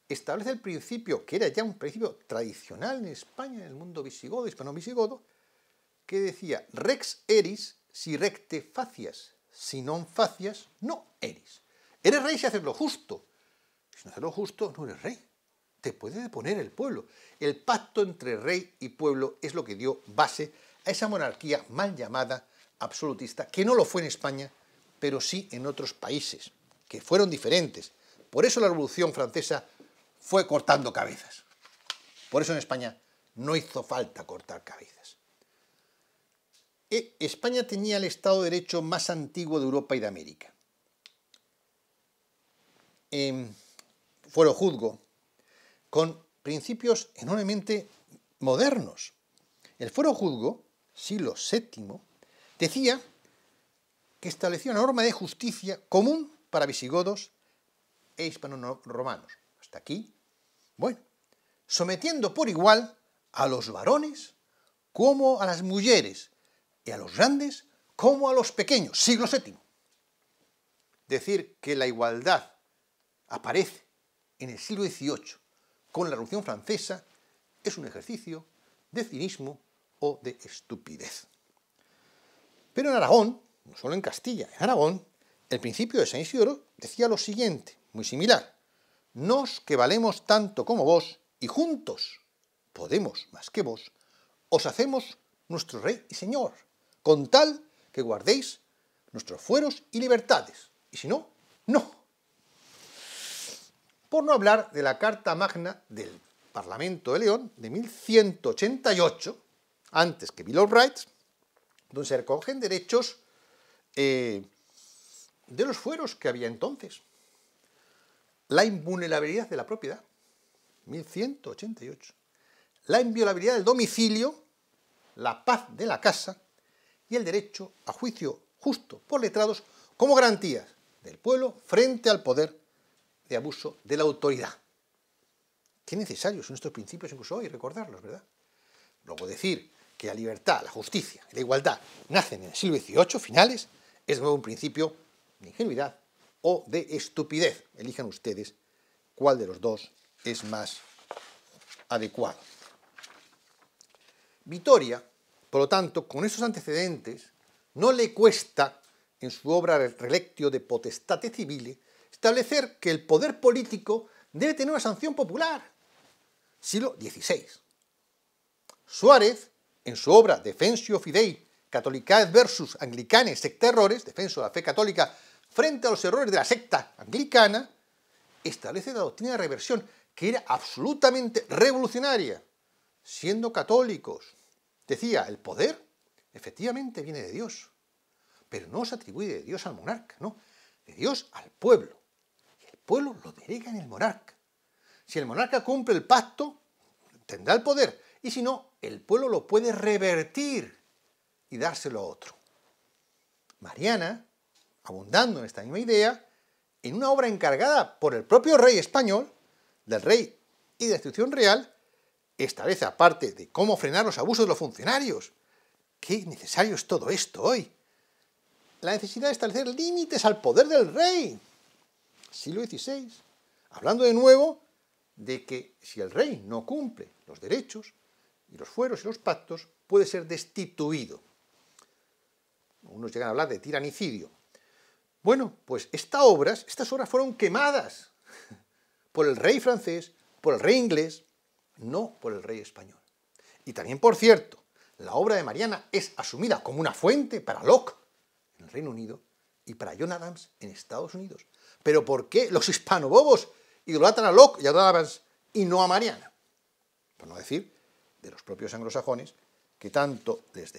establece el principio, que era ya un principio tradicional en España, en el mundo visigodo, hispano-visigodo, que decía rex eris si recte facias, si non facias, no eris. Eres rey si haces lo justo. Si no haces lo justo, no eres rey puede deponer el pueblo. El pacto entre rey y pueblo es lo que dio base a esa monarquía mal llamada absolutista, que no lo fue en España, pero sí en otros países, que fueron diferentes. Por eso la Revolución Francesa fue cortando cabezas. Por eso en España no hizo falta cortar cabezas. E, España tenía el Estado de Derecho más antiguo de Europa y de América. Eh, fuero juzgo, con principios enormemente modernos. El Foro Juzgo, siglo VII, decía que establecía una norma de justicia común para visigodos e hispano-romanos. Hasta aquí, bueno, sometiendo por igual a los varones como a las mujeres y a los grandes como a los pequeños, siglo VII. Decir que la igualdad aparece en el siglo XVIII con la Revolución Francesa es un ejercicio de cinismo o de estupidez. Pero en Aragón, no solo en Castilla, en Aragón, el principio de San Isidoro decía lo siguiente, muy similar. Nos que valemos tanto como vos y juntos podemos más que vos, os hacemos nuestro rey y señor, con tal que guardéis nuestros fueros y libertades. Y si no, no por no hablar de la Carta Magna del Parlamento de León de 1188, antes que Bill of Rights, donde se recogen derechos eh, de los fueros que había entonces. La invulnerabilidad de la propiedad, 1188. La inviolabilidad del domicilio, la paz de la casa y el derecho a juicio justo por letrados como garantías del pueblo frente al poder de abuso de la autoridad. Qué necesarios son estos principios incluso hoy recordarlos, ¿verdad? Luego decir que la libertad, la justicia y la igualdad nacen en el siglo XVIII, finales, es de nuevo un principio de ingenuidad o de estupidez. Elijan ustedes cuál de los dos es más adecuado. Vitoria, por lo tanto, con esos antecedentes, no le cuesta en su obra Relectio de Potestate Civile establecer que el poder político debe tener una sanción popular. Siglo XVI. Suárez, en su obra Defensio Fidei, Catolicae versus Anglicanes errores, defenso de la fe católica frente a los errores de la secta anglicana, establece la doctrina de reversión, que era absolutamente revolucionaria, siendo católicos. Decía, el poder efectivamente viene de Dios, pero no se atribuye de Dios al monarca, no, de Dios al pueblo pueblo lo delega en el monarca. Si el monarca cumple el pacto, tendrá el poder. Y si no, el pueblo lo puede revertir y dárselo a otro. Mariana, abundando en esta misma idea, en una obra encargada por el propio rey español, del rey y de la institución real, establece, aparte de cómo frenar los abusos de los funcionarios, qué necesario es todo esto hoy, la necesidad de establecer límites al poder del rey, siglo XVI, hablando de nuevo de que si el rey no cumple los derechos y los fueros y los pactos, puede ser destituido. Algunos llegan a hablar de tiranicidio. Bueno, pues estas obras, estas obras fueron quemadas por el rey francés, por el rey inglés, no por el rey español. Y también, por cierto, la obra de Mariana es asumida como una fuente para Locke en el Reino Unido y para John Adams en Estados Unidos. Pero ¿por qué los hispanobobos idolatran a Locke y a Evans y no a Mariana? Por no decir de los propios anglosajones que tanto les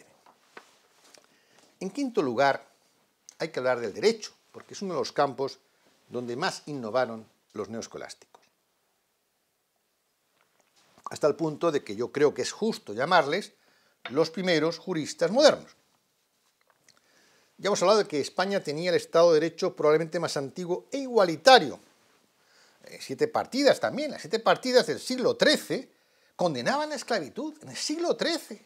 En quinto lugar, hay que hablar del derecho, porque es uno de los campos donde más innovaron los neoscolásticos. Hasta el punto de que yo creo que es justo llamarles los primeros juristas modernos. Ya hemos hablado de que España tenía el Estado de Derecho probablemente más antiguo e igualitario. Eh, siete partidas también, las siete partidas del siglo XIII condenaban la esclavitud en el siglo XIII.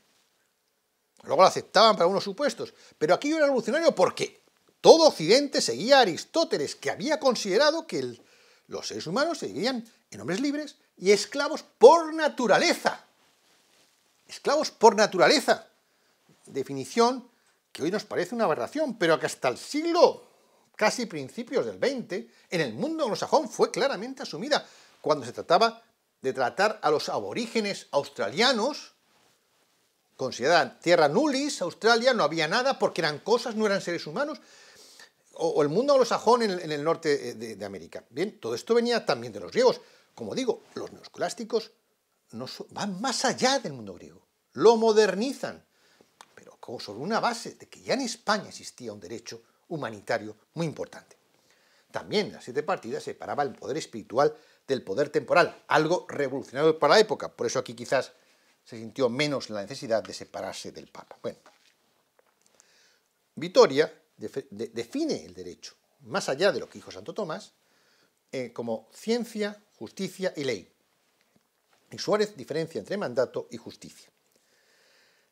Luego la aceptaban para unos supuestos, pero aquí era revolucionario porque todo Occidente seguía a Aristóteles, que había considerado que los seres humanos se en hombres libres y esclavos por naturaleza. Esclavos por naturaleza. Definición que hoy nos parece una aberración, pero que hasta el siglo casi principios del XX, en el mundo anglosajón fue claramente asumida cuando se trataba de tratar a los aborígenes australianos, considerada tierra nulis, Australia, no había nada porque eran cosas, no eran seres humanos, o, el mundo anglosajón en, el norte eh, de, América. Bien, todo esto venía también de los griegos. Como digo, los neoscolásticos van más allá del mundo griego, lo modernizan, sobre una base de que ya en España existía un derecho humanitario muy importante. También las siete partidas separaba el poder espiritual del poder temporal, algo revolucionario para la época, por eso aquí quizás se sintió menos la necesidad de separarse del Papa. Bueno, Vitoria define el derecho, más allá de lo que dijo Santo Tomás, eh, como ciencia, justicia y ley. Y Suárez diferencia entre mandato y justicia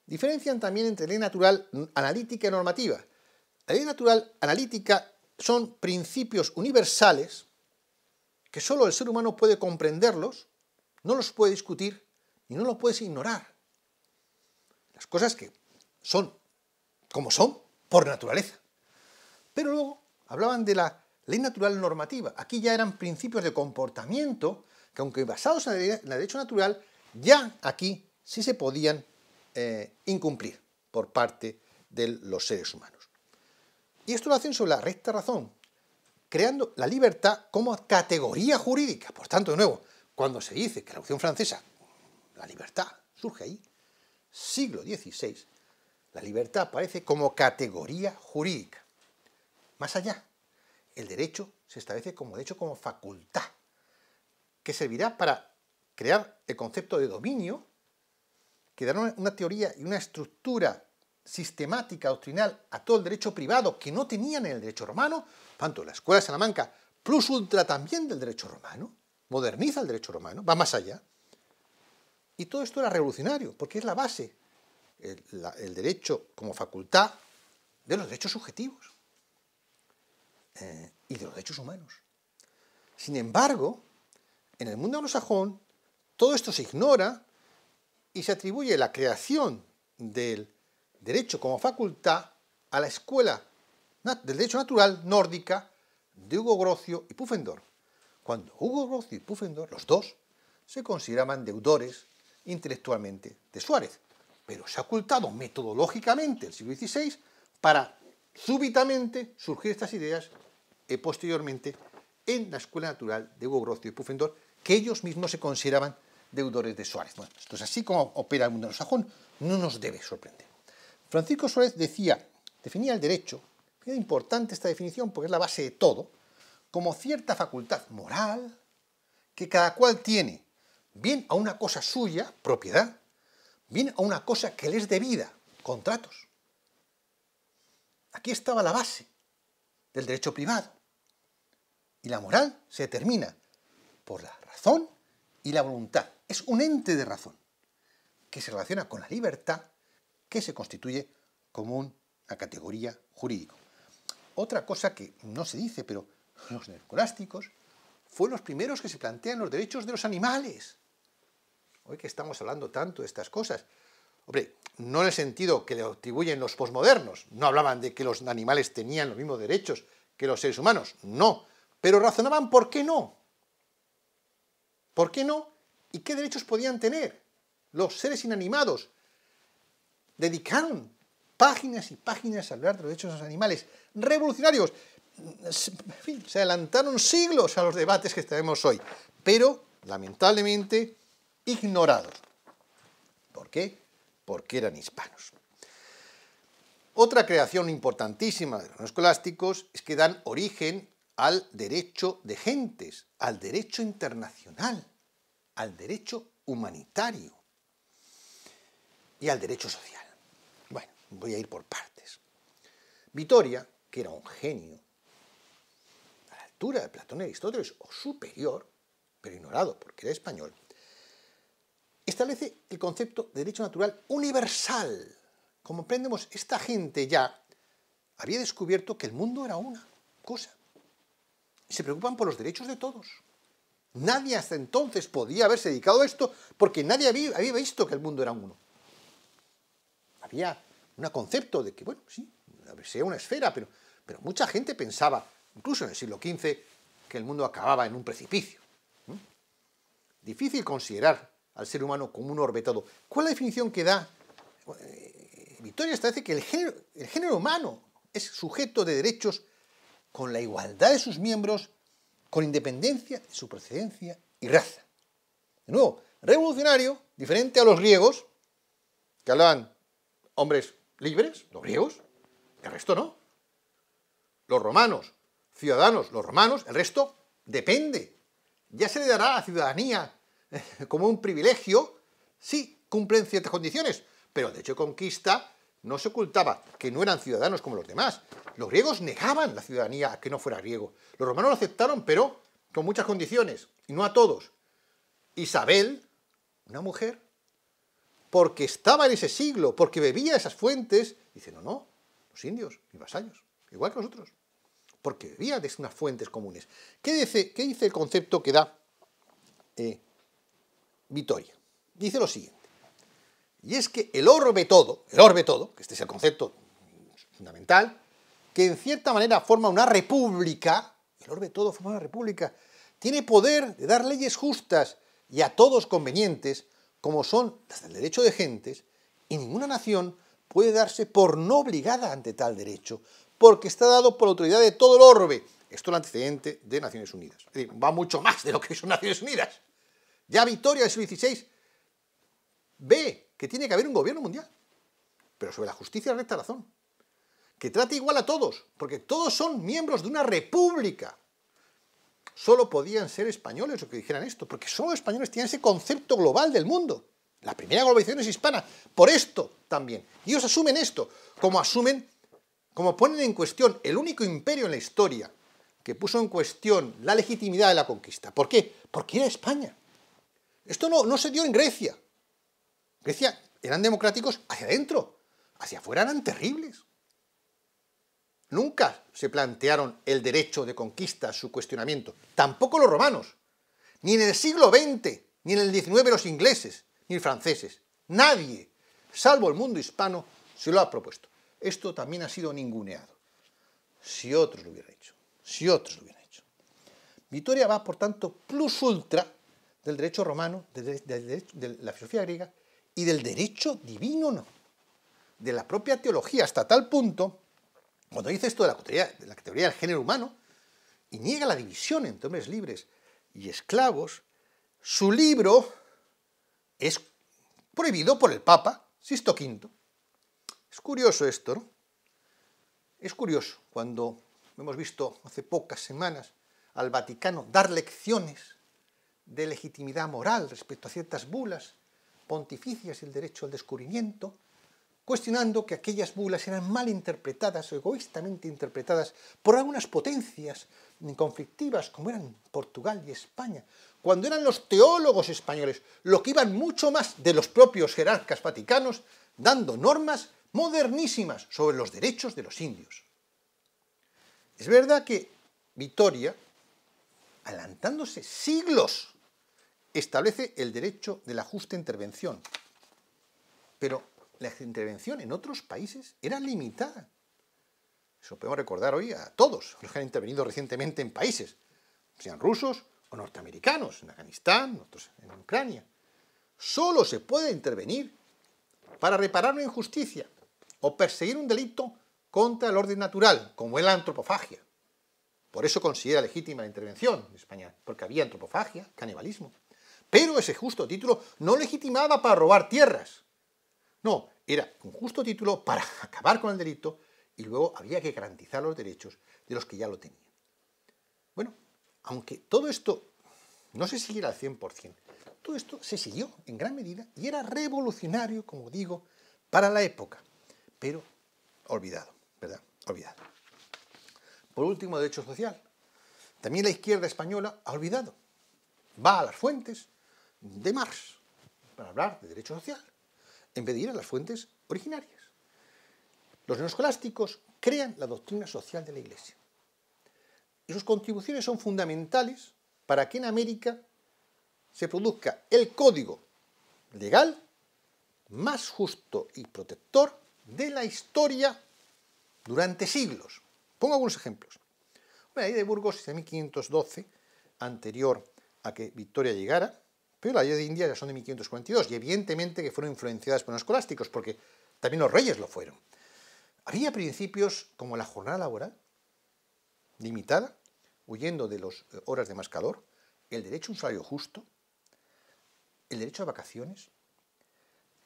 diferencian también entre ley natural analítica y normativa. La ley natural analítica son principios universales que solo el ser humano puede comprenderlos, no los puede discutir y no los puedes ignorar. Las cosas que son como son por naturaleza. Pero luego hablaban de la ley natural normativa. Aquí ya eran principios de comportamiento que aunque basados en el derecho natural, ya aquí sí se podían eh, incumplir por parte de los seres humanos. Y esto lo hacen sobre la recta razón, creando la libertad como categoría jurídica. Por tanto, de nuevo, cuando se dice que la opción francesa, la libertad, surge ahí, siglo XVI, la libertad aparece como categoría jurídica. Más allá, el derecho se establece como derecho como facultad, que servirá para crear el concepto de dominio que dar una teoría y una estructura sistemática doctrinal a todo el derecho privado que no tenían en el derecho romano, tanto la Escuela de Salamanca plus ultra también del derecho romano, moderniza el derecho romano, va más allá. Y todo esto era revolucionario, porque es la base, el, derecho como facultad de los derechos subjetivos eh, y de los derechos humanos. Sin embargo, en el mundo anglosajón, todo esto se ignora y se atribuye la creación del derecho como facultad a la escuela del derecho natural nórdica de Hugo Grocio y Pufendorf, cuando Hugo Grocio y Pufendorf, los dos, se consideraban deudores intelectualmente de Suárez, pero se ha ocultado metodológicamente el siglo XVI para súbitamente surgir estas ideas y posteriormente en la escuela natural de Hugo Grocio y Pufendorf, que ellos mismos se consideraban deudores de Suárez. Bueno, esto es así como opera el mundo sajón, no nos debe sorprender. Francisco Suárez decía, definía el derecho, era importante esta definición porque es la base de todo, como cierta facultad moral que cada cual tiene, bien a una cosa suya, propiedad, bien a una cosa que le es debida, contratos. Aquí estaba la base del derecho privado. Y la moral se determina por la razón y la voluntad es un ente de razón que se relaciona con la libertad que se constituye como una categoría jurídica. Otra cosa que no se dice, pero los escolásticos fueron los primeros que se plantean los derechos de los animales. Hoy que estamos hablando tanto de estas cosas. Hombre, no en el sentido que le atribuyen los posmodernos. No hablaban de que los animales tenían los mismos derechos que los seres humanos. No. Pero razonaban por qué no. ¿Por qué no ¿Y qué derechos podían tener los seres inanimados? Dedicaron páginas y páginas a hablar de los derechos de los animales. Revolucionarios. En fin, se adelantaron siglos a los debates que tenemos hoy, pero lamentablemente ignorados. ¿Por qué? Porque eran hispanos. Otra creación importantísima de los escolásticos es que dan origen al derecho de gentes, al derecho internacional al derecho humanitario y al derecho social. Bueno, voy a ir por partes. Vitoria, que era un genio, a la altura de Platón y Aristóteles, o superior, pero ignorado porque era español, establece el concepto de derecho natural universal. Como aprendemos, esta gente ya había descubierto que el mundo era una cosa. Y se preocupan por los derechos de todos. Nadie hasta entonces podía haberse dedicado a esto porque nadie había, visto que el mundo era uno. Había un concepto de que, bueno, sí, sea una esfera, pero, mucha gente pensaba, incluso en el siglo XV, que el mundo acababa en un precipicio. Difícil considerar al ser humano como un orbetado. ¿Cuál es la definición que da? Victoria eh, Victoria establece que el género humano es sujeto de derechos con la igualdad de sus miembros con independencia de su procedencia y raza. De nuevo, revolucionario, diferente a los griegos, que hablaban hombres libres, los griegos, el resto no. Los romanos, ciudadanos, los romanos, el resto depende. Ya se le dará a la ciudadanía eh, como un privilegio si cumplen ciertas condiciones, pero de hecho conquista no se ocultaba que no eran ciudadanos como los demás, los griegos negaban la ciudadanía a que no fuera griego. Los romanos lo aceptaron, pero con muchas condiciones, y no a todos. Isabel, una mujer, porque estaba en ese siglo, porque bebía esas fuentes, dice, no, no, los indios, los vasallos, igual que nosotros, porque bebía de unas fuentes comunes. ¿Qué dice, dice el concepto que da eh, Vitoria? Dice lo siguiente, y es que el orbe todo, el orbe todo, que este es el concepto fundamental, que en cierta manera forma una república, el orbe todo forma una república, tiene poder de dar leyes justas y a todos convenientes, como son las del derecho de gentes, y ninguna nación puede darse por no obligada ante tal derecho, porque está dado por la autoridad de todo el orbe. Esto es el antecedente de Naciones Unidas. Es va mucho más de lo que son Naciones Unidas. Ya Victoria del siglo XVI ve que tiene que haber un gobierno mundial, pero sobre la justicia recta razón que trate igual a todos, porque todos son miembros de una república. Solo podían ser españoles los que dijeran esto, porque solo españoles tienen ese concepto global del mundo. La primera globalización es hispana, por esto también. Y ellos asumen esto, como asumen, como ponen en cuestión el único imperio en la historia que puso en cuestión la legitimidad de la conquista. ¿Por qué? Porque era España. Esto no, no se dio en Grecia. Grecia eran democráticos hacia adentro, hacia afuera eran terribles. Nunca se plantearon el derecho de conquista, su cuestionamiento. Tampoco los romanos. Ni en el siglo XX, ni en el XIX los ingleses, ni los franceses. Nadie, salvo el mundo hispano, se lo ha propuesto. Esto también ha sido ninguneado. Si otros lo hubieran hecho. Si otros lo hubieran hecho. Vitoria va, por tanto, plus ultra del derecho romano, de, de la filosofía griega y del derecho divino, no. De la propia teología, hasta tal punto cuando dice esto de la categoría, del género humano y niega la división entre hombres libres y esclavos, su libro es prohibido por el Papa Sisto V. Es curioso esto, ¿no? Es curioso cuando hemos visto hace pocas semanas al Vaticano dar lecciones de legitimidad moral respecto a ciertas bulas pontificias y el derecho al descubrimiento, cuestionando que aquellas bulas eran mal interpretadas o egoístamente interpretadas por algunas potencias conflictivas como eran Portugal y España, cuando eran los teólogos españoles lo que iban mucho más de los propios jerarcas vaticanos dando normas modernísimas sobre los derechos de los indios. Es verdad que Vitoria, adelantándose siglos, establece el derecho de la justa intervención, pero la intervención en otros países era limitada. Eso podemos recordar hoy a todos los que han intervenido recientemente en países, sean rusos o norteamericanos, en Afganistán, otros en Ucrania. Solo se puede intervenir para reparar una injusticia o perseguir un delito contra el orden natural, como es la antropofagia. Por eso considera legítima la intervención en España, porque había antropofagia, canibalismo. Pero ese justo título no legitimaba para robar tierras, no, era un justo título para acabar con el delito y luego había que garantizar los derechos de los que ya lo tenían. Bueno, aunque todo esto no se siguiera al 100%, todo esto se siguió en gran medida y era revolucionario, como digo, para la época, pero olvidado, ¿verdad? Olvidado. Por último, derecho social. También la izquierda española ha olvidado. Va a las fuentes de Marx para hablar de derecho social en vez de ir a las fuentes originarias. Los neoscolásticos crean la doctrina social de la Iglesia. Y sus contribuciones son fundamentales para que en América se produzca el código legal más justo y protector de la historia durante siglos. Pongo algunos ejemplos. Bueno, ahí de Burgos de 1512, anterior a que Victoria llegara, pero las leyes de India ya son de 1542 y evidentemente que fueron influenciadas por los escolásticos, porque también los reyes lo fueron. Había principios como la jornada laboral, limitada, huyendo de las eh, horas de más calor, el derecho a un salario justo, el derecho a vacaciones,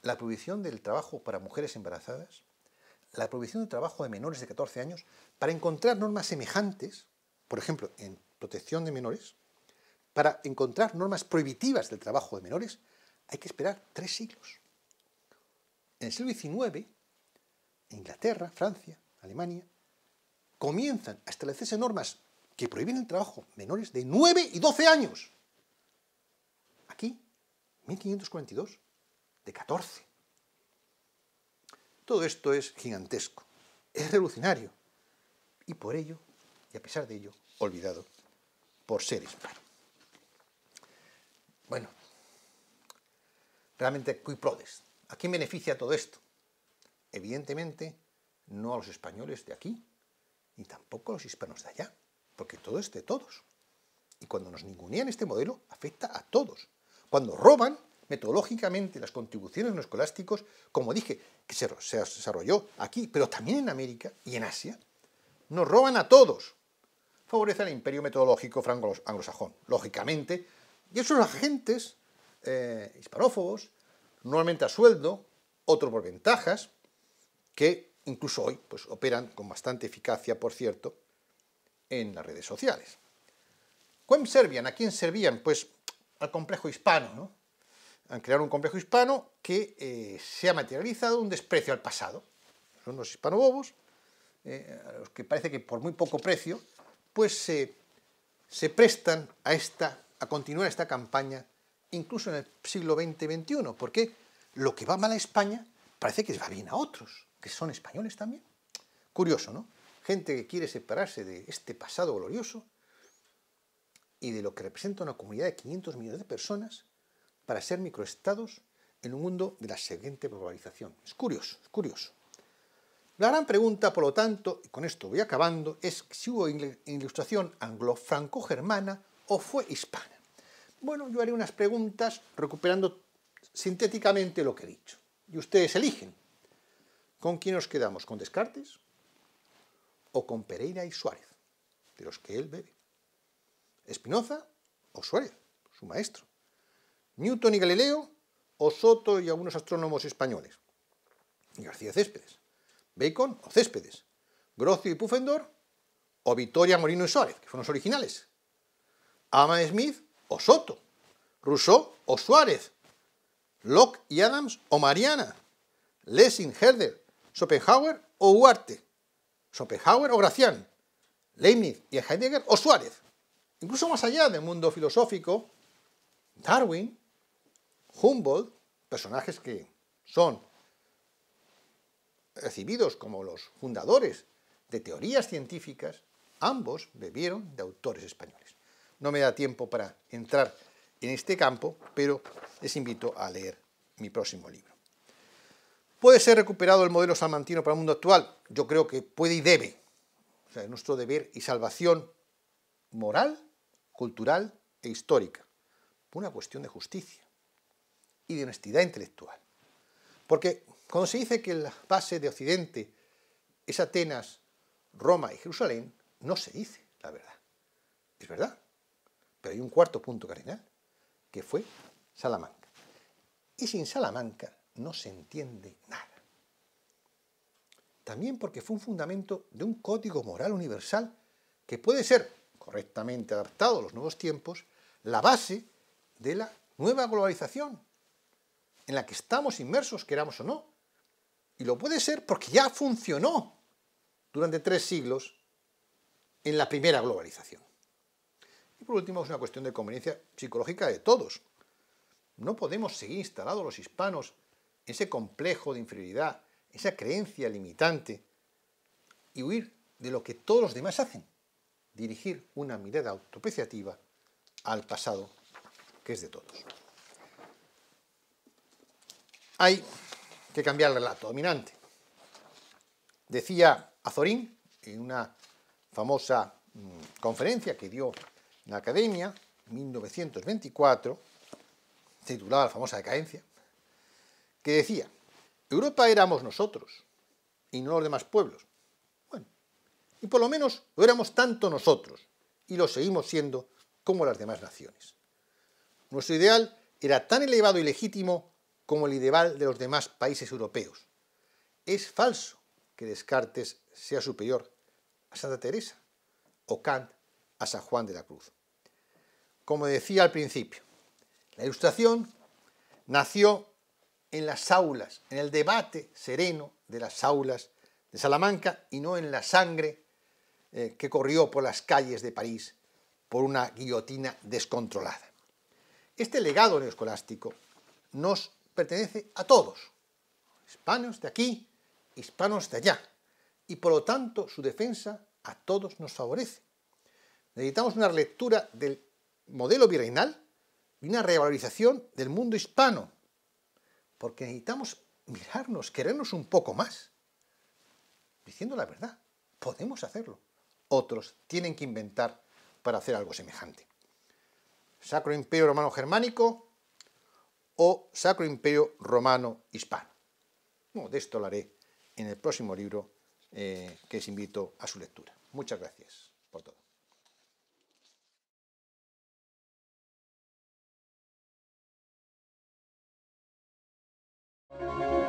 la prohibición del trabajo para mujeres embarazadas, la prohibición del trabajo de menores de 14 años, para encontrar normas semejantes, por ejemplo, en protección de menores, para encontrar normas prohibitivas del trabajo de menores hay que esperar tres siglos. En el siglo XIX, Inglaterra, Francia, Alemania, comienzan a establecerse normas que prohíben el trabajo menores de 9 y 12 años. Aquí, 1542, de 14. Todo esto es gigantesco, es revolucionario y por ello, y a pesar de ello, olvidado por seres humanos. Bueno, realmente, ¿cui prodes? ¿A quién beneficia todo esto? Evidentemente, no a los españoles de aquí, ni tampoco a los hispanos de allá, porque todo es de todos. Y cuando nos ningunean este modelo, afecta a todos. Cuando roban, metodológicamente las contribuciones no escolásticos, como dije, que se, desarrolló aquí, pero también en América y en Asia, nos roban a todos. Favorece al imperio metodológico franco-anglosajón. Lógicamente, y esos agentes eh, hispanófobos, normalmente a sueldo, otros por ventajas, que incluso hoy pues, operan con bastante eficacia, por cierto, en las redes sociales. servían? ¿A quién servían? Pues al complejo hispano, ¿no? Han creado un complejo hispano que eh, se ha materializado un desprecio al pasado. Son los hispanobobos, eh, a los que parece que por muy poco precio, pues se prestan a esta a continuar esta campaña incluso en el siglo XX y XXI, porque lo que va mal a España parece que va bien a otros, que son españoles también. Curioso, ¿no? Gente que quiere separarse de este pasado glorioso y de lo que representa una comunidad de 500 millones de personas para ser microestados en un mundo de la siguiente globalización. Es curioso, es curioso. La gran pregunta, por lo tanto, y con esto voy acabando, es si hubo ilustración anglo-franco-germana o fue hispana. Bueno, yo haré unas preguntas recuperando sintéticamente lo que he dicho. Y ustedes eligen. ¿Con quién nos quedamos? ¿Con Descartes? ¿O con Pereira y Suárez? De los que él bebe. ¿Espinoza o Suárez, su maestro? ¿Newton y Galileo o Soto y algunos astrónomos españoles? ¿Y García Céspedes? ¿Bacon o Céspedes? ¿Grocio y Pufendor o Vitoria, Morino y Suárez, que fueron los originales? ¿Ama Smith o Soto, Rousseau o Suárez, Locke y Adams o Mariana, Lessing, Herder, Schopenhauer o Huarte, Schopenhauer o Gracián, Leibniz y Heidegger o Suárez. Incluso más allá del mundo filosófico, Darwin, Humboldt, personajes que son recibidos como los fundadores de teorías científicas, ambos bebieron de autores españoles. No me da tiempo para entrar en este campo, pero les invito a leer mi próximo libro. ¿Puede ser recuperado el modelo salmantino para el mundo actual? Yo creo que puede y debe. O sea, es nuestro deber y salvación moral, cultural e histórica. una cuestión de justicia y de honestidad intelectual. Porque cuando se dice que la base de Occidente es Atenas, Roma y Jerusalén, no se dice la verdad. Es verdad. Pero hay un cuarto punto cardinal, que fue Salamanca. Y sin Salamanca no se entiende nada. También porque fue un fundamento de un código moral universal que puede ser, correctamente adaptado a los nuevos tiempos, la base de la nueva globalización en la que estamos inmersos, queramos o no. Y lo puede ser porque ya funcionó durante tres siglos en la primera globalización. Y por último, es una cuestión de conveniencia psicológica de todos. No podemos seguir instalados los hispanos en ese complejo de inferioridad, esa creencia limitante y huir de lo que todos los demás hacen, dirigir una mirada autopreciativa al pasado que es de todos. Hay que cambiar el relato dominante. Decía Azorín en una famosa mm, conferencia que dio la Academia, 1924, titulada la famosa decadencia, que decía, Europa éramos nosotros y no los demás pueblos. Bueno, y por lo menos lo éramos tanto nosotros y lo seguimos siendo como las demás naciones. Nuestro ideal era tan elevado y legítimo como el ideal de los demás países europeos. Es falso que Descartes sea superior a Santa Teresa o Kant a San Juan de la Cruz. Como decía al principio, la ilustración nació en las aulas, en el debate sereno de las aulas de Salamanca y no en la sangre eh, que corrió por las calles de París por una guillotina descontrolada. Este legado neoscolástico nos pertenece a todos, hispanos de aquí, hispanos de allá, y por lo tanto su defensa a todos nos favorece. Necesitamos una lectura del modelo virreinal y una revalorización del mundo hispano, porque necesitamos mirarnos, querernos un poco más. Diciendo la verdad, podemos hacerlo. Otros tienen que inventar para hacer algo semejante. Sacro Imperio Romano Germánico o Sacro Imperio Romano Hispano. de esto hablaré en el próximo libro eh, que os invito a su lectura. Muchas gracias por todo. Thank you.